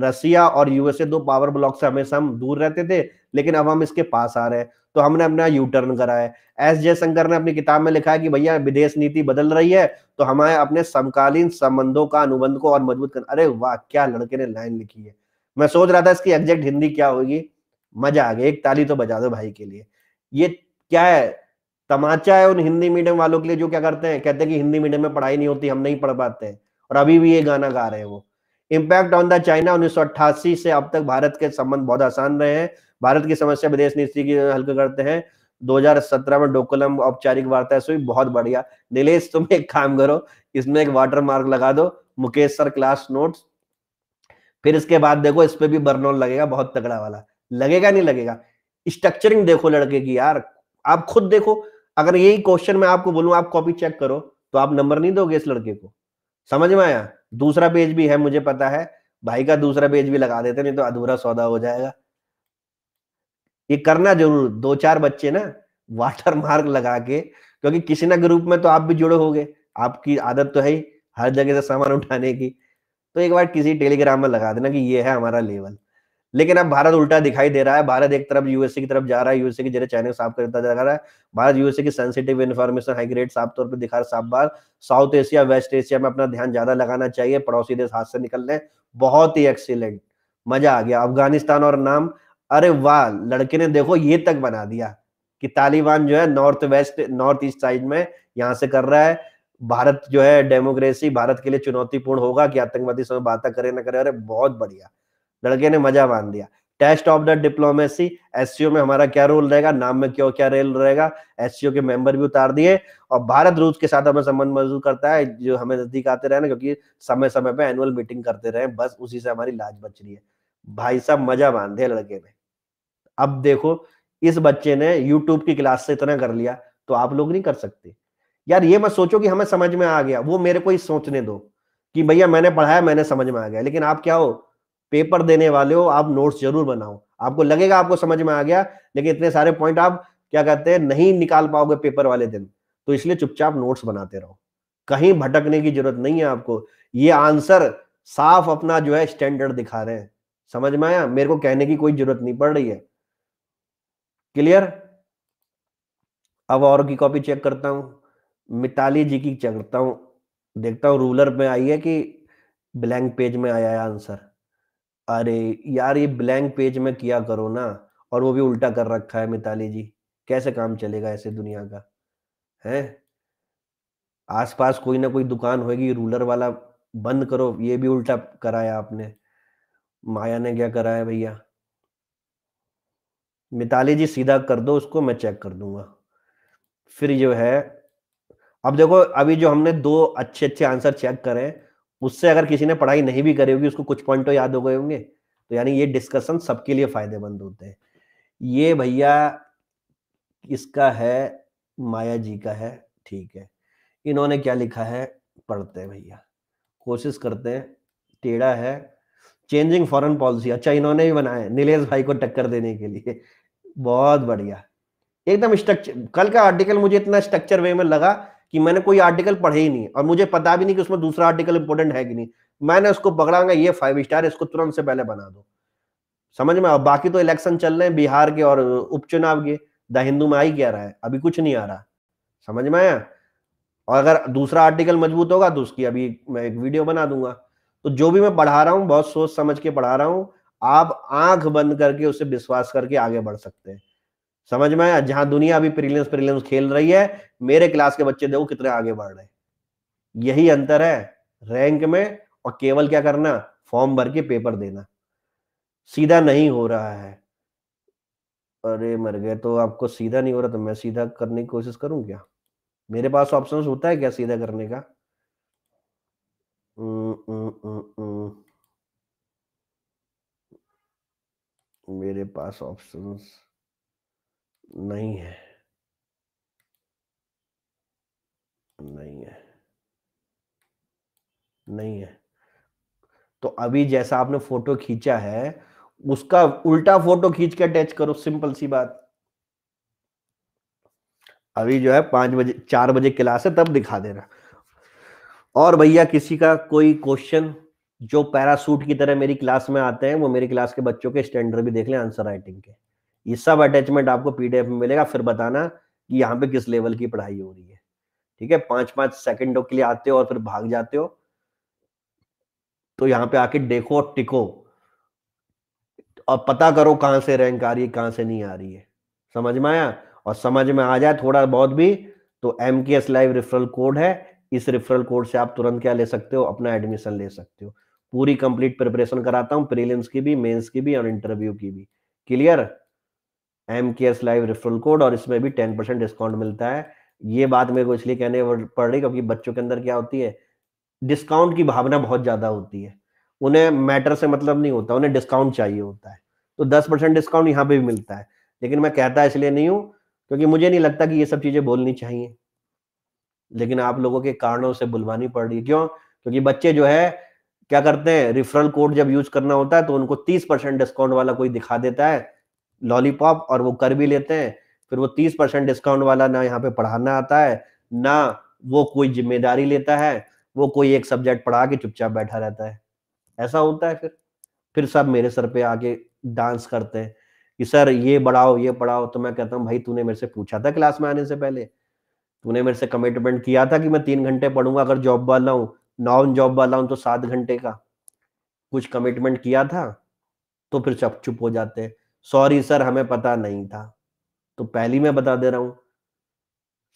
रसिया और यूएसए दो पावर ब्लॉक से हमेशा हम दूर रहते थे लेकिन अब हम इसके पास आ रहे हैं तो हमने अपना यू टर्न करा है एस जयशंकर ने अपनी किताब में लिखा है कि भैया विदेश नीति बदल रही है तो हमारे अपने समकालीन संबंधों का अनुबंध को और मजबूत करना अरे वाह क्या लड़के ने लाइन लिखी है मैं सोच रहा था इसकी एग्जैक्ट हिंदी क्या होगी मजा आ गया एक ताली तो बजा दो भाई के लिए ये क्या है तमाचा है उन हिंदी मीडियम वालों के लिए जो क्या करते हैं कहते हैं कि हिंदी मीडियम में पढ़ाई नहीं होती हम नहीं पढ़ पाते हैं और अभी भी ये गाना गा रहे हैं वो इम्पैक्ट ऑन द चाइना उन्नीस से अब तक भारत के संबंध बहुत आसान रहे हैं भारत की समस्या विदेश नीति की हल करते हैं 2017 में डोकलम औपचारिक वार्ता है सुई बहुत बढ़िया नीलेश तुम एक काम करो इसमें एक वाटर मार्क लगा दो मुकेश सर क्लास नोट्स फिर इसके बाद देखो इस पर भी बर्नोल लगेगा बहुत तगड़ा वाला लगेगा नहीं लगेगा स्ट्रक्चरिंग देखो लड़के की यार आप खुद देखो अगर यही क्वेश्चन मैं आपको बोलूं आप कॉपी चेक करो तो आप नंबर नहीं दोगे इस लड़के को समझ में आया दूसरा पेज भी है मुझे पता है भाई का दूसरा पेज भी लगा देते नहीं तो अधूरा सौदा हो जाएगा ये करना जरूर दो चार बच्चे ना वाटर मार्क लगा के क्योंकि किसी ना ग्रुप में तो आप भी जुड़े होंगे आपकी आदत तो है ही हर जगह से सामान उठाने की तो एक बार किसी टेलीग्राम में लगा देना कि ये है हमारा लेवल लेकिन अब भारत उल्टा दिखाई दे रहा है भारत एक तरफ यूएसए की तरफ जा रहा है यूएसए की जरिए चाइना साफ करता जा रहा है भारत यूएसए की सेंसिटिव इन्फॉर्मेशन हाई ग्रेड साफ तौर पर दिखा रहा है साफ बार साउथ एशिया वेस्ट एशिया में अपना ध्यान ज्यादा लगाना चाहिए पड़ोसी देश हाथ से निकल रहे बहुत ही एक्सीलेंट मजा आ गया अफगानिस्तान और नाम अरे वाह लड़के ने देखो ये तक बना दिया कि तालिबान जो है north west north east side में यहाँ से कर रहा है भारत जो है डेमोक्रेसी भारत के लिए चुनौतीपूर्ण होगा कि आतंकवादी समय बातें करे ना करे अरे बहुत बढ़िया लड़के ने मजा मान दिया टेस्ट ऑफ द डिप्लोमेसी एस में हमारा क्या रोल रहेगा नाम में क्यों क्या रोल रहेगा एस के मेंबर भी उतार दिए और भारत रूस के साथ हमें संबंध मजबूत करता है जो हमें नजदीक आते रहे ना क्योंकि समय समय पर एनुअल मीटिंग करते रहे बस उसी से हमारी लाज बच रही है भाई साहब मजा मान दिया लड़के ने अब देखो इस बच्चे ने यूट्यूब की क्लास से इतना कर लिया तो आप लोग नहीं कर सकते यार ये मत सोचो कि हमें समझ में आ गया वो मेरे को ही सोचने दो कि भैया मैंने पढ़ाया मैंने समझ में आ गया लेकिन आप क्या हो पेपर देने वाले हो आप नोट्स जरूर बनाओ आपको लगेगा आपको समझ में आ गया लेकिन इतने सारे पॉइंट आप क्या कहते हैं नहीं निकाल पाओगे पेपर वाले दिन तो इसलिए चुपचाप नोट्स बनाते रहो कहीं भटकने की जरूरत नहीं है आपको ये आंसर साफ अपना जो है स्टैंडर्ड दिखा रहे हैं समझ में आया मेरे को कहने की कोई जरूरत नहीं पड़ रही है क्लियर अब और की कॉपी चेक करता हूं मिताली जी की चेक करता हूं देखता हूं रूलर में आई है कि ब्लैंक पेज में आया है आंसर अरे यार ये ब्लैंक पेज में किया करो ना और वो भी उल्टा कर रखा है मिताली जी कैसे काम चलेगा ऐसे दुनिया का है आसपास कोई ना कोई दुकान होगी रूलर वाला बंद करो ये भी उल्टा कराया आपने माया ने क्या कराया भैया मिताली जी सीधा कर दो उसको मैं चेक कर दूंगा फिर जो है अब देखो अभी जो हमने दो अच्छे अच्छे आंसर चेक करे उससे अगर किसी ने पढ़ाई नहीं भी करी होगी उसको कुछ पॉइंट तो याद हो गए होंगे तो यानी ये डिस्कशन सबके लिए फायदेमंद होते हैं ये भैया इसका है माया जी का है ठीक है इन्होंने क्या लिखा है पढ़ते हैं भैया कोशिश करते हैं टेढ़ा है चेंजिंग फॉरेन पॉलिसी अच्छा इन्होंने भी बनाया नीलेश भाई को टक्कर देने के लिए बहुत बढ़िया एकदम स्ट्रक्चर कल का आर्टिकल मुझे इतना स्ट्रक्चर वे में लगा कि मैंने कोई आर्टिकल पढ़े ही नहीं और मुझे पता भी नहीं कि उसमें दूसरा आर्टिकल इंपोर्टेंट है कि नहीं मैंने उसको पकड़ाऊंगा ये फाइव स्टार इसको तुरंत से पहले बना दो समझ में बाकी तो इलेक्शन चल रहे हैं बिहार के और उपचुनाव के द हिंदू में आई क्या रहा है अभी कुछ नहीं आ रहा समझ में आया और अगर दूसरा आर्टिकल मजबूत होगा तो उसकी अभी मैं एक वीडियो बना दूंगा तो जो भी मैं पढ़ा रहा हूँ बहुत सोच समझ के पढ़ा रहा हूँ आप आंख बंद करके उसे विश्वास करके आगे बढ़ सकते हैं समझ में आया जहां दुनिया अभी प्रीलिम्स प्रीलिम्स खेल रही है मेरे क्लास के बच्चे देखो कितने आगे बढ़ रहे यही अंतर है रैंक में और केवल क्या करना फॉर्म भर के पेपर देना सीधा नहीं हो रहा है अरे मर गए तो आपको सीधा नहीं हो रहा तो मैं सीधा करने की कोशिश करूं क्या मेरे पास ऑप्शन होता है क्या सीधा करने का मेरे पास ऑप्शंस नहीं है नहीं है नहीं है तो अभी जैसा आपने फोटो खींचा है उसका उल्टा फोटो खींच के अटैच करो सिंपल सी बात अभी जो है पांच बजे चार बजे क्लास है तब दिखा देना और भैया किसी का कोई क्वेश्चन जो पैरासूट की तरह मेरी क्लास में आते हैं वो मेरी क्लास के बच्चों के स्टैंडर्ड भी देख लें आंसर राइटिंग के ये सब अटैचमेंट आपको पीडीएफ में मिलेगा फिर बताना कि यहाँ पे किस लेवल की पढ़ाई हो रही है ठीक है पांच पांच सेकंडों के लिए आते हो और फिर भाग जाते हो तो यहाँ पे आके देखो और टिको और पता करो कहां से रैंक आ रही है कहां से नहीं आ रही है समझ में आया और समझ में आ जाए थोड़ा बहुत भी तो एम के एस लाइव रेफरल कोड है इस रेफरल कोड से आप तुरंत क्या ले सकते हो अपना एडमिशन ले सकते हो पूरी कंप्लीट प्रिपरेशन कराता हूँ प्रीलिम्स की भी मेंस की भी और इंटरव्यू की भी clear M cares live referral code और इसमें भी टेन परसेंट डिस्काउंट मिलता है ये बात मेरे को इसलिए कहने पड़ रही क्योंकि बच्चों के अंदर क्या होती है डिस्काउंट की भावना बहुत ज्यादा होती है उन्हें मैटर से मतलब नहीं होता उन्हें डिस्काउंट चाहिए होता है तो दस परसेंट डिस्काउंट यहाँ पे भी मिलता है लेकिन मैं कहता इसलिए नहीं हूँ क्योंकि मुझे नहीं लगता कि ये सब चीजें बोलनी चाहिए लेकिन आप लोगों के कारणों से बुलवानी पड़ रही है क्यों क्योंकि बच्चे जो है क्या करते हैं रिफरल कोड जब यूज करना होता है तो उनको तीस परसेंट डिस्काउंट वाला कोई दिखा देता है लॉलीपॉप और वो कर भी लेते हैं फिर वो तीस परसेंट डिस्काउंट वाला ना यहाँ पे पढ़ाना आता है ना वो कोई जिम्मेदारी लेता है वो कोई एक सब्जेक्ट पढ़ा के चुपचाप बैठा रहता है ऐसा होता है फिर फिर सब मेरे सर पे आके डांस करते हैं कि सर ये बढ़ाओ ये पढ़ाओ तो मैं कहता हूँ भाई तूने मेरे से पूछा था क्लास में आने से पहले तूने मेरे से कमिटमेंट किया था कि मैं तीन घंटे पढ़ूंगा अगर जॉब वाला हूँ नॉन जॉब वाला हूँ तो सात घंटे का कुछ कमिटमेंट किया था तो फिर चुप चुप हो जाते हैं सॉरी सर हमें पता नहीं था तो पहली मैं बता दे रहा हूं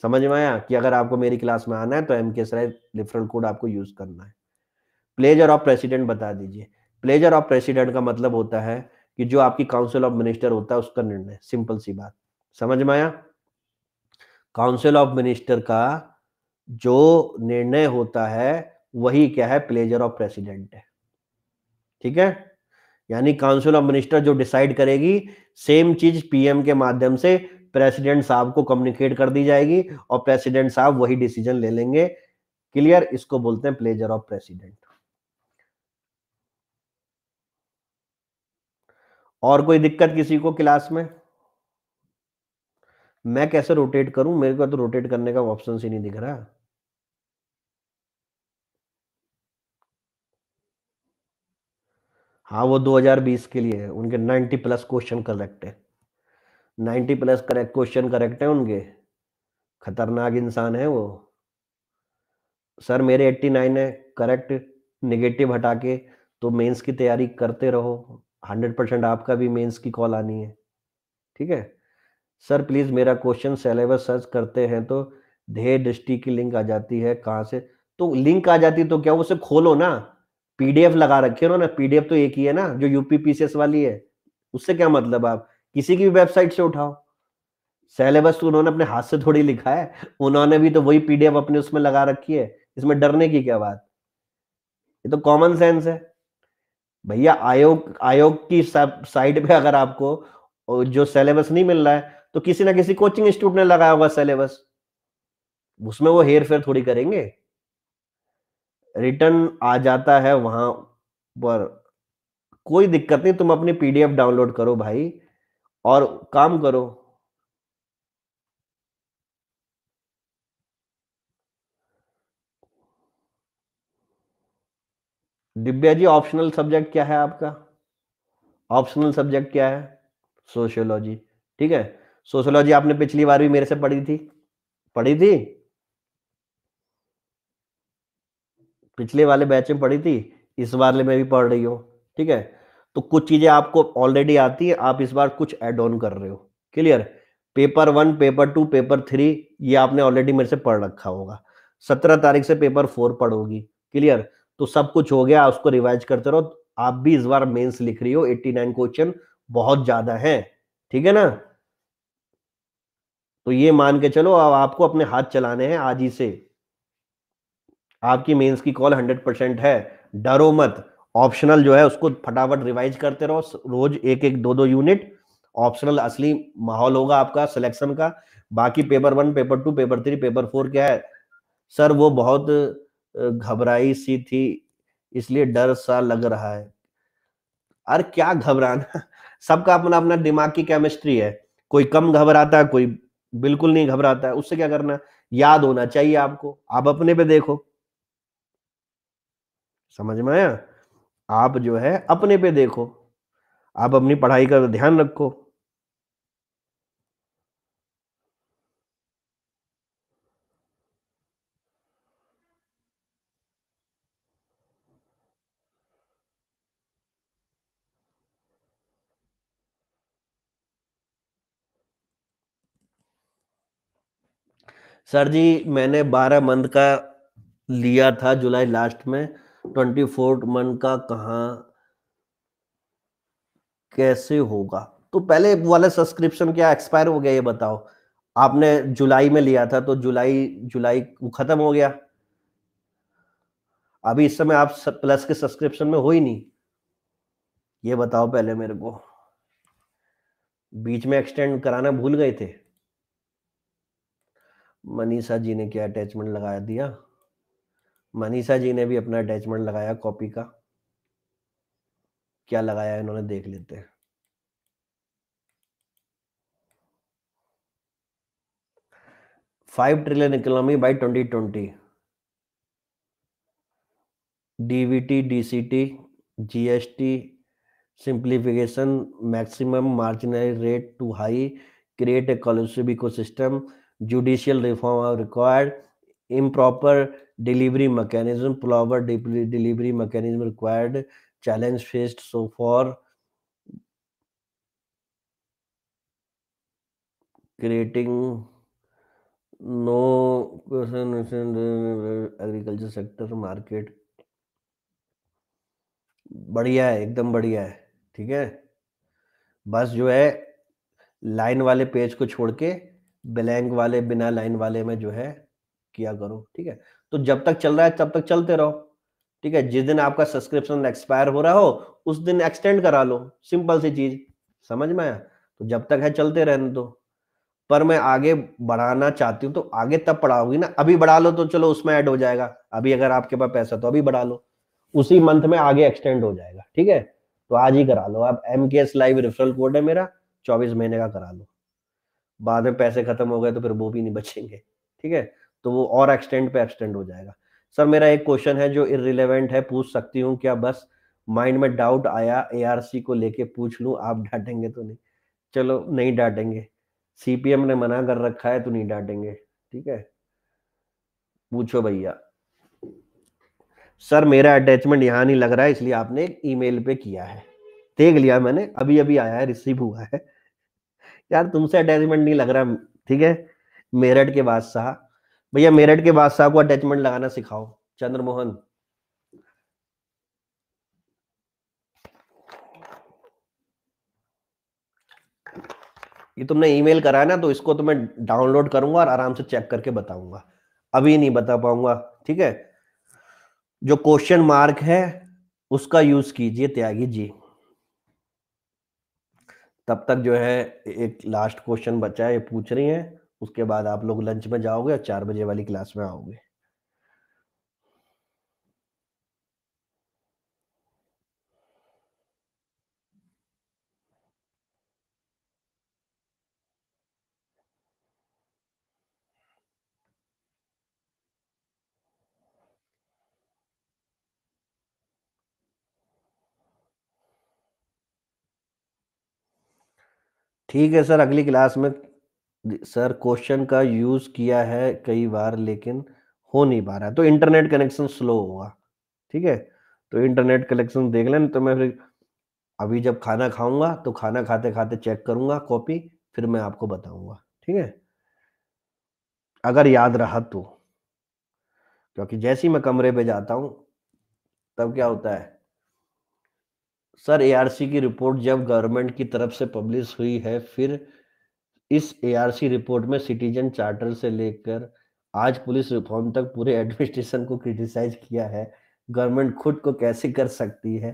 समझ में आया कि अगर आपको मेरी क्लास में आना है तो एम के सराय कोड आपको यूज करना है प्लेजर ऑफ प्रेसिडेंट बता दीजिए प्लेजर ऑफ प्रेसिडेंट का मतलब होता है कि जो आपकी काउंसिल ऑफ मिनिस्टर होता है उसका निर्णय सिंपल सी बात समझ में आया काउंसिल ऑफ मिनिस्टर का जो निर्णय होता है वही क्या है प्लेजर ऑफ प्रेसिडेंट है ठीक है यानी काउंसिल ऑफ मिनिस्टर जो डिसाइड करेगी सेम चीज पीएम के माध्यम से प्रेसिडेंट साहब को कम्युनिकेट कर दी जाएगी और प्रेसिडेंट साहब वही डिसीजन ले लेंगे क्लियर इसको बोलते हैं प्लेजर ऑफ प्रेसिडेंट और कोई दिक्कत किसी को क्लास में मैं कैसे रोटेट करूं मेरे को तो रोटेट करने का ऑप्शन ही नहीं दिख रहा हाँ वो 2020 के लिए है उनके 90 प्लस क्वेश्चन करेक्ट है 90 प्लस करेक्ट क्वेश्चन करेक्ट है उनके खतरनाक इंसान है वो सर मेरे 89 है करेक्ट निगेटिव हटा के तो मेंस की तैयारी करते रहो 100 परसेंट आपका भी मेंस की कॉल आनी है ठीक है सर प्लीज मेरा क्वेश्चन सिलेबस सर्च करते हैं तो ढेर दृष्टि की लिंक आ जाती है कहाँ से तो लिंक आ जाती तो क्या उसे खोलो ना पीडीएफ लगा रखी है उन्होंने पीडीएफ तो एक ही है ना जो यूपीपीसीएस वाली है उससे क्या मतलब आप किसी की भी वेबसाइट से उठाओ सिलेबस तो उन्होंने अपने हाथ से थोड़ी लिखा है उन्होंने भी तो वही पीडीएफ अपने उसमें लगा रखी है इसमें डरने की क्या बात ये तो कॉमन सेंस है भैया आयोग आयोग की साइट पे अगर आपको जो सिलेबस नहीं मिल रहा है तो किसी ना किसी कोचिंग इंस्टीट्यूट ने लगाया होगा सिलेबस उसमें वो हेर फेर थोड़ी करेंगे रिटर्न आ जाता है वहां पर कोई दिक्कत नहीं तुम अपनी पीडीएफ डाउनलोड करो भाई और काम करो दिव्या जी ऑप्शनल सब्जेक्ट क्या है आपका ऑप्शनल सब्जेक्ट क्या है सोशियोलॉजी ठीक है सोशियोलॉजी आपने पिछली बार भी मेरे से पढ़ी थी पढ़ी थी पिछले वाले बैच में पढ़ी थी इस वाले में भी पढ़ रही हो ठीक है तो कुछ चीजें आपको ऑलरेडी आती है आप इस बार कुछ एड ऑन कर रहे हो clear paper one paper two paper three ये आपने ऑलरेडी मेरे से पढ़ रखा होगा सत्रह तारीख से पेपर फोर पढ़ोगी क्लियर तो सब कुछ हो गया उसको रिवाइज करते रहो आप भी इस बार मेंस लिख रही हो 89 क्वेश्चन बहुत ज्यादा है ठीक है ना तो ये मान के चलो अब आपको अपने हाथ चलाने हैं आज ही से आपकी मेंस की कॉल 100 परसेंट है डरो मत ऑप्शनल जो है उसको फटाफट रिवाइज करते रहो रोज एक एक दो दो यूनिट ऑप्शनल असली माहौल होगा आपका सिलेक्शन का बाकी paper one paper two paper three paper four क्या है सर वो बहुत घबराई सी थी इसलिए डर सा लग रहा है अरे क्या घबराना सबका अपना अपना दिमाग की केमिस्ट्री है कोई कम घबराता है कोई बिल्कुल नहीं घबराता है उससे क्या करना याद होना चाहिए आपको आप अपने पे देखो समझ में आया आप जो है अपने पे देखो आप अपनी पढ़ाई का ध्यान रखो सर जी मैंने बारह मंथ का लिया था जुलाई लास्ट में ट्वेंटी फोर्थ मंथ का कहाँ कैसे होगा तो पहले वाला सब्सक्रिप्शन क्या एक्सपायर हो गया ये बताओ आपने जुलाई में लिया था तो जुलाई जुलाई खत्म हो गया अभी इस समय आप प्लस के सब्सक्रिप्शन में हो ही नहीं ये बताओ पहले मेरे को बीच में एक्सटेंड कराना भूल गए थे मनीषा जी ने क्या अटैचमेंट लगा दिया मनीषा जी ने भी अपना अटैचमेंट लगाया कॉपी का क्या लगाया इन्होंने देख लेते हैं five trillion economy by twenty twenty DVT DCT GST simplification maximum marginal rate too high create a collusive judicial reform are required improper delivery mechanism, pullover de delivery mechanism required, challenge faced. So for creating no person in agriculture sector market बढ़िया है एकदम बढ़िया है ठीक है बस जो है लाइन वाले पेज को छोड़ के ब्लैंक वाले बिना लाइन वाले में जो है किया करो ठीक है तो जब तक चल रहा है तब तक चलते रहो ठीक है जिस दिन आपका सब्सक्रिप्शन एक्सपायर हो रहा हो उस दिन एक्सटेंड करा लो सिंपल सी चीज समझ में आया तो जब तक है चलते रहने दो पर मैं आगे बढ़ाना चाहती हूँ तो आगे तब पढ़ाऊंगी ना अभी बढ़ा लो तो चलो उसमें ऐड हो जाएगा अभी अगर आपके पास पैसा तो अभी बढ़ा लो उसी मंथ में आगे एक्सटेंड हो जाएगा ठीक है तो आज ही करा लो आप एम के एस लाइव रेफरल कोड है मेरा चौबीस महीने का करा लो बाद में पैसे खत्म हो गए तो फिर वो भी नहीं बचेंगे ठीक है तो वो और एक्सटेंड पे एक्सटेंड हो जाएगा सर मेरा एक क्वेश्चन है जो इरेलीवेंट है पूछ सकती हूँ क्या बस माइंड में डाउट आया एआरसी को लेके पूछ लूँ आप डांटेंगे तो नहीं चलो नहीं डांटेंगे सीपीएम ने मना कर रखा है तो नहीं डांटेंगे ठीक है पूछो भैया सर मेरा अटैचमेंट यहाँ नहीं लग रहा है इसलिए आपने एक ईमेल पे किया है देख लिया मैंने अभी अभी आया है रिसीव हुआ है यार तुमसे अटैचमेंट नहीं लग रहा ठीक है मेरठ के बादशाह भैया मेरठ के बादशाह को अटैचमेंट लगाना सिखाओ चंद्रमोहन ये तुमने ईमेल करा है ना तो इसको तो मैं डाउनलोड करूंगा और आराम से चेक करके बताऊंगा अभी नहीं बता पाऊंगा ठीक है जो क्वेश्चन मार्क है उसका यूज कीजिए त्यागी जी तब तक जो है एक लास्ट क्वेश्चन बचा है ये पूछ रही है उसके बाद आप लोग लंच में जाओगे और चार बजे वाली क्लास में आओगे ठीक है सर अगली क्लास में सर क्वेश्चन का यूज किया है कई बार लेकिन हो नहीं पा रहा है तो इंटरनेट कनेक्शन स्लो होगा ठीक है तो इंटरनेट कनेक्शन देख लें तो मैं फिर अभी जब खाना खाऊंगा तो खाना खाते खाते चेक करूंगा कॉपी फिर मैं आपको बताऊंगा ठीक है अगर याद रहा तो क्योंकि जैसे ही मैं कमरे पे जाता हूं तब क्या होता है सर एआरसी की रिपोर्ट जब गवर्नमेंट की तरफ से पब्लिश हुई है फिर इस एआरसी रिपोर्ट में सिटीजन चार्टर से लेकर आज पुलिस रिफॉर्म तक पूरे एडमिनिस्ट्रेशन को क्रिटिसाइज किया है गवर्नमेंट खुद को कैसे कर सकती है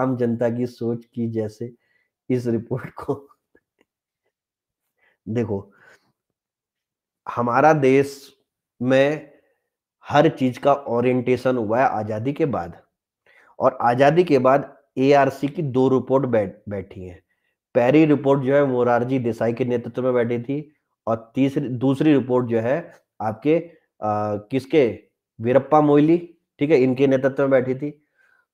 आम जनता की सोच की जैसे इस रिपोर्ट को देखो हमारा देश में हर चीज का ओरिएंटेशन हुआ है आजादी के बाद और आजादी के बाद एआरसी की दो रिपोर्ट बैठ बैठी है पहली रिपोर्ट जो है मोरारजी देसाई के नेतृत्व में बैठी थी और तीसरी दूसरी रिपोर्ट जो है आपके आ, किसके वीरप्पा मोइली ठीक है इनके नेतृत्व में बैठी थी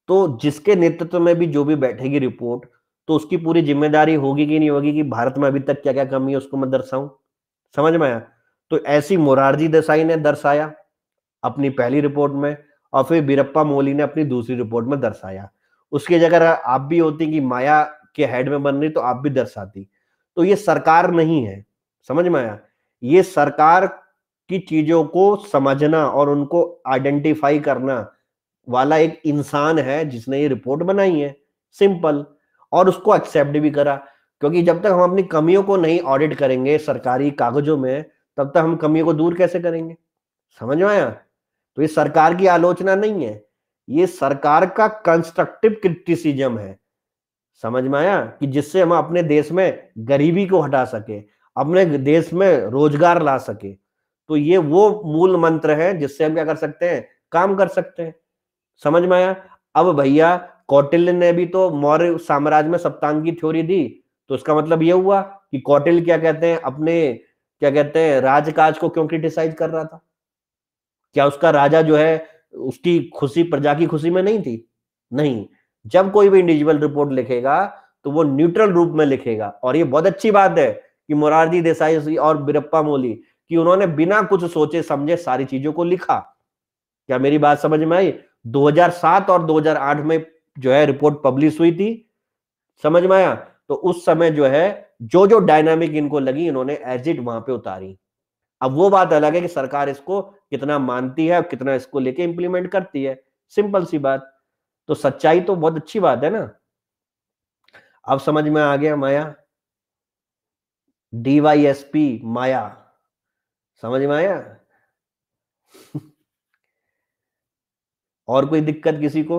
तो जिसके नेतृत्व में भी जो भी बैठेगी रिपोर्ट तो उसकी पूरी जिम्मेदारी होगी कि नहीं होगी कि भारत में अभी तक क्या क्या कमी है उसको मैं दर्शाऊं समझ में आया तो ऐसी मोरारजी देसाई ने दर्शाया अपनी पहली रिपोर्ट में और फिर वीरप्पा मोली ने अपनी दूसरी रिपोर्ट में दर्शाया उसकी जगह आप भी होती कि माया के हेड में बन रही तो आप भी दर्शाती तो ये सरकार नहीं है समझ में आया ये सरकार की चीजों को समझना और उनको आइडेंटिफाई करना वाला एक इंसान है जिसने ये रिपोर्ट बनाई है सिंपल और उसको एक्सेप्ट भी करा क्योंकि जब तक हम अपनी कमियों को नहीं ऑडिट करेंगे सरकारी कागजों में तब तक हम कमियों को दूर कैसे करेंगे समझ में आया तो ये सरकार की आलोचना नहीं है ये सरकार का कंस्ट्रक्टिव क्रिटिसिज्म है समझ में आया कि जिससे हम अपने देश में गरीबी को हटा सके अपने देश में रोजगार ला सके तो ये वो मूल मंत्र है जिससे हम क्या कर सकते हैं काम कर सकते हैं समझ में आया अब भैया कौटिल्य ने भी तो मौर्य साम्राज्य में सप्तांग की थ्योरी दी तो उसका मतलब ये हुआ कि कौटिल क्या कहते हैं अपने क्या कहते हैं राजकाज को क्यों क्रिटिसाइज कर रहा था क्या उसका राजा जो है उसकी खुशी प्रजा की खुशी में नहीं थी नहीं जब कोई भी इंडिविजुअल रिपोर्ट लिखेगा तो वो न्यूट्रल रूप में लिखेगा और ये बहुत अच्छी बात है कि मुरारजी देसाई और बिरप्पा मोली कि उन्होंने बिना कुछ सोचे समझे सारी चीजों को लिखा क्या मेरी बात समझ में आई 2007 और 2008 में जो है रिपोर्ट पब्लिश हुई थी समझ में आया तो उस समय जो है जो जो डायनामिक इनको लगी इन्होंने एजिट वहां पे उतारी अब वो बात अलग है कि सरकार इसको कितना मानती है और कितना इसको लेके इंप्लीमेंट करती है सिंपल सी बात तो सच्चाई तो बहुत अच्छी बात है ना अब समझ में आ गया माया डीवाईएसपी माया समझ में आया और कोई दिक्कत किसी को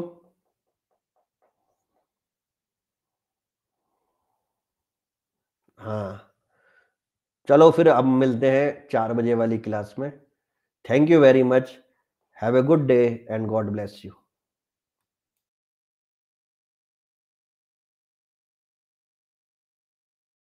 हाँ चलो फिर अब मिलते हैं चार बजे वाली क्लास में thank you very much have a good day and God bless you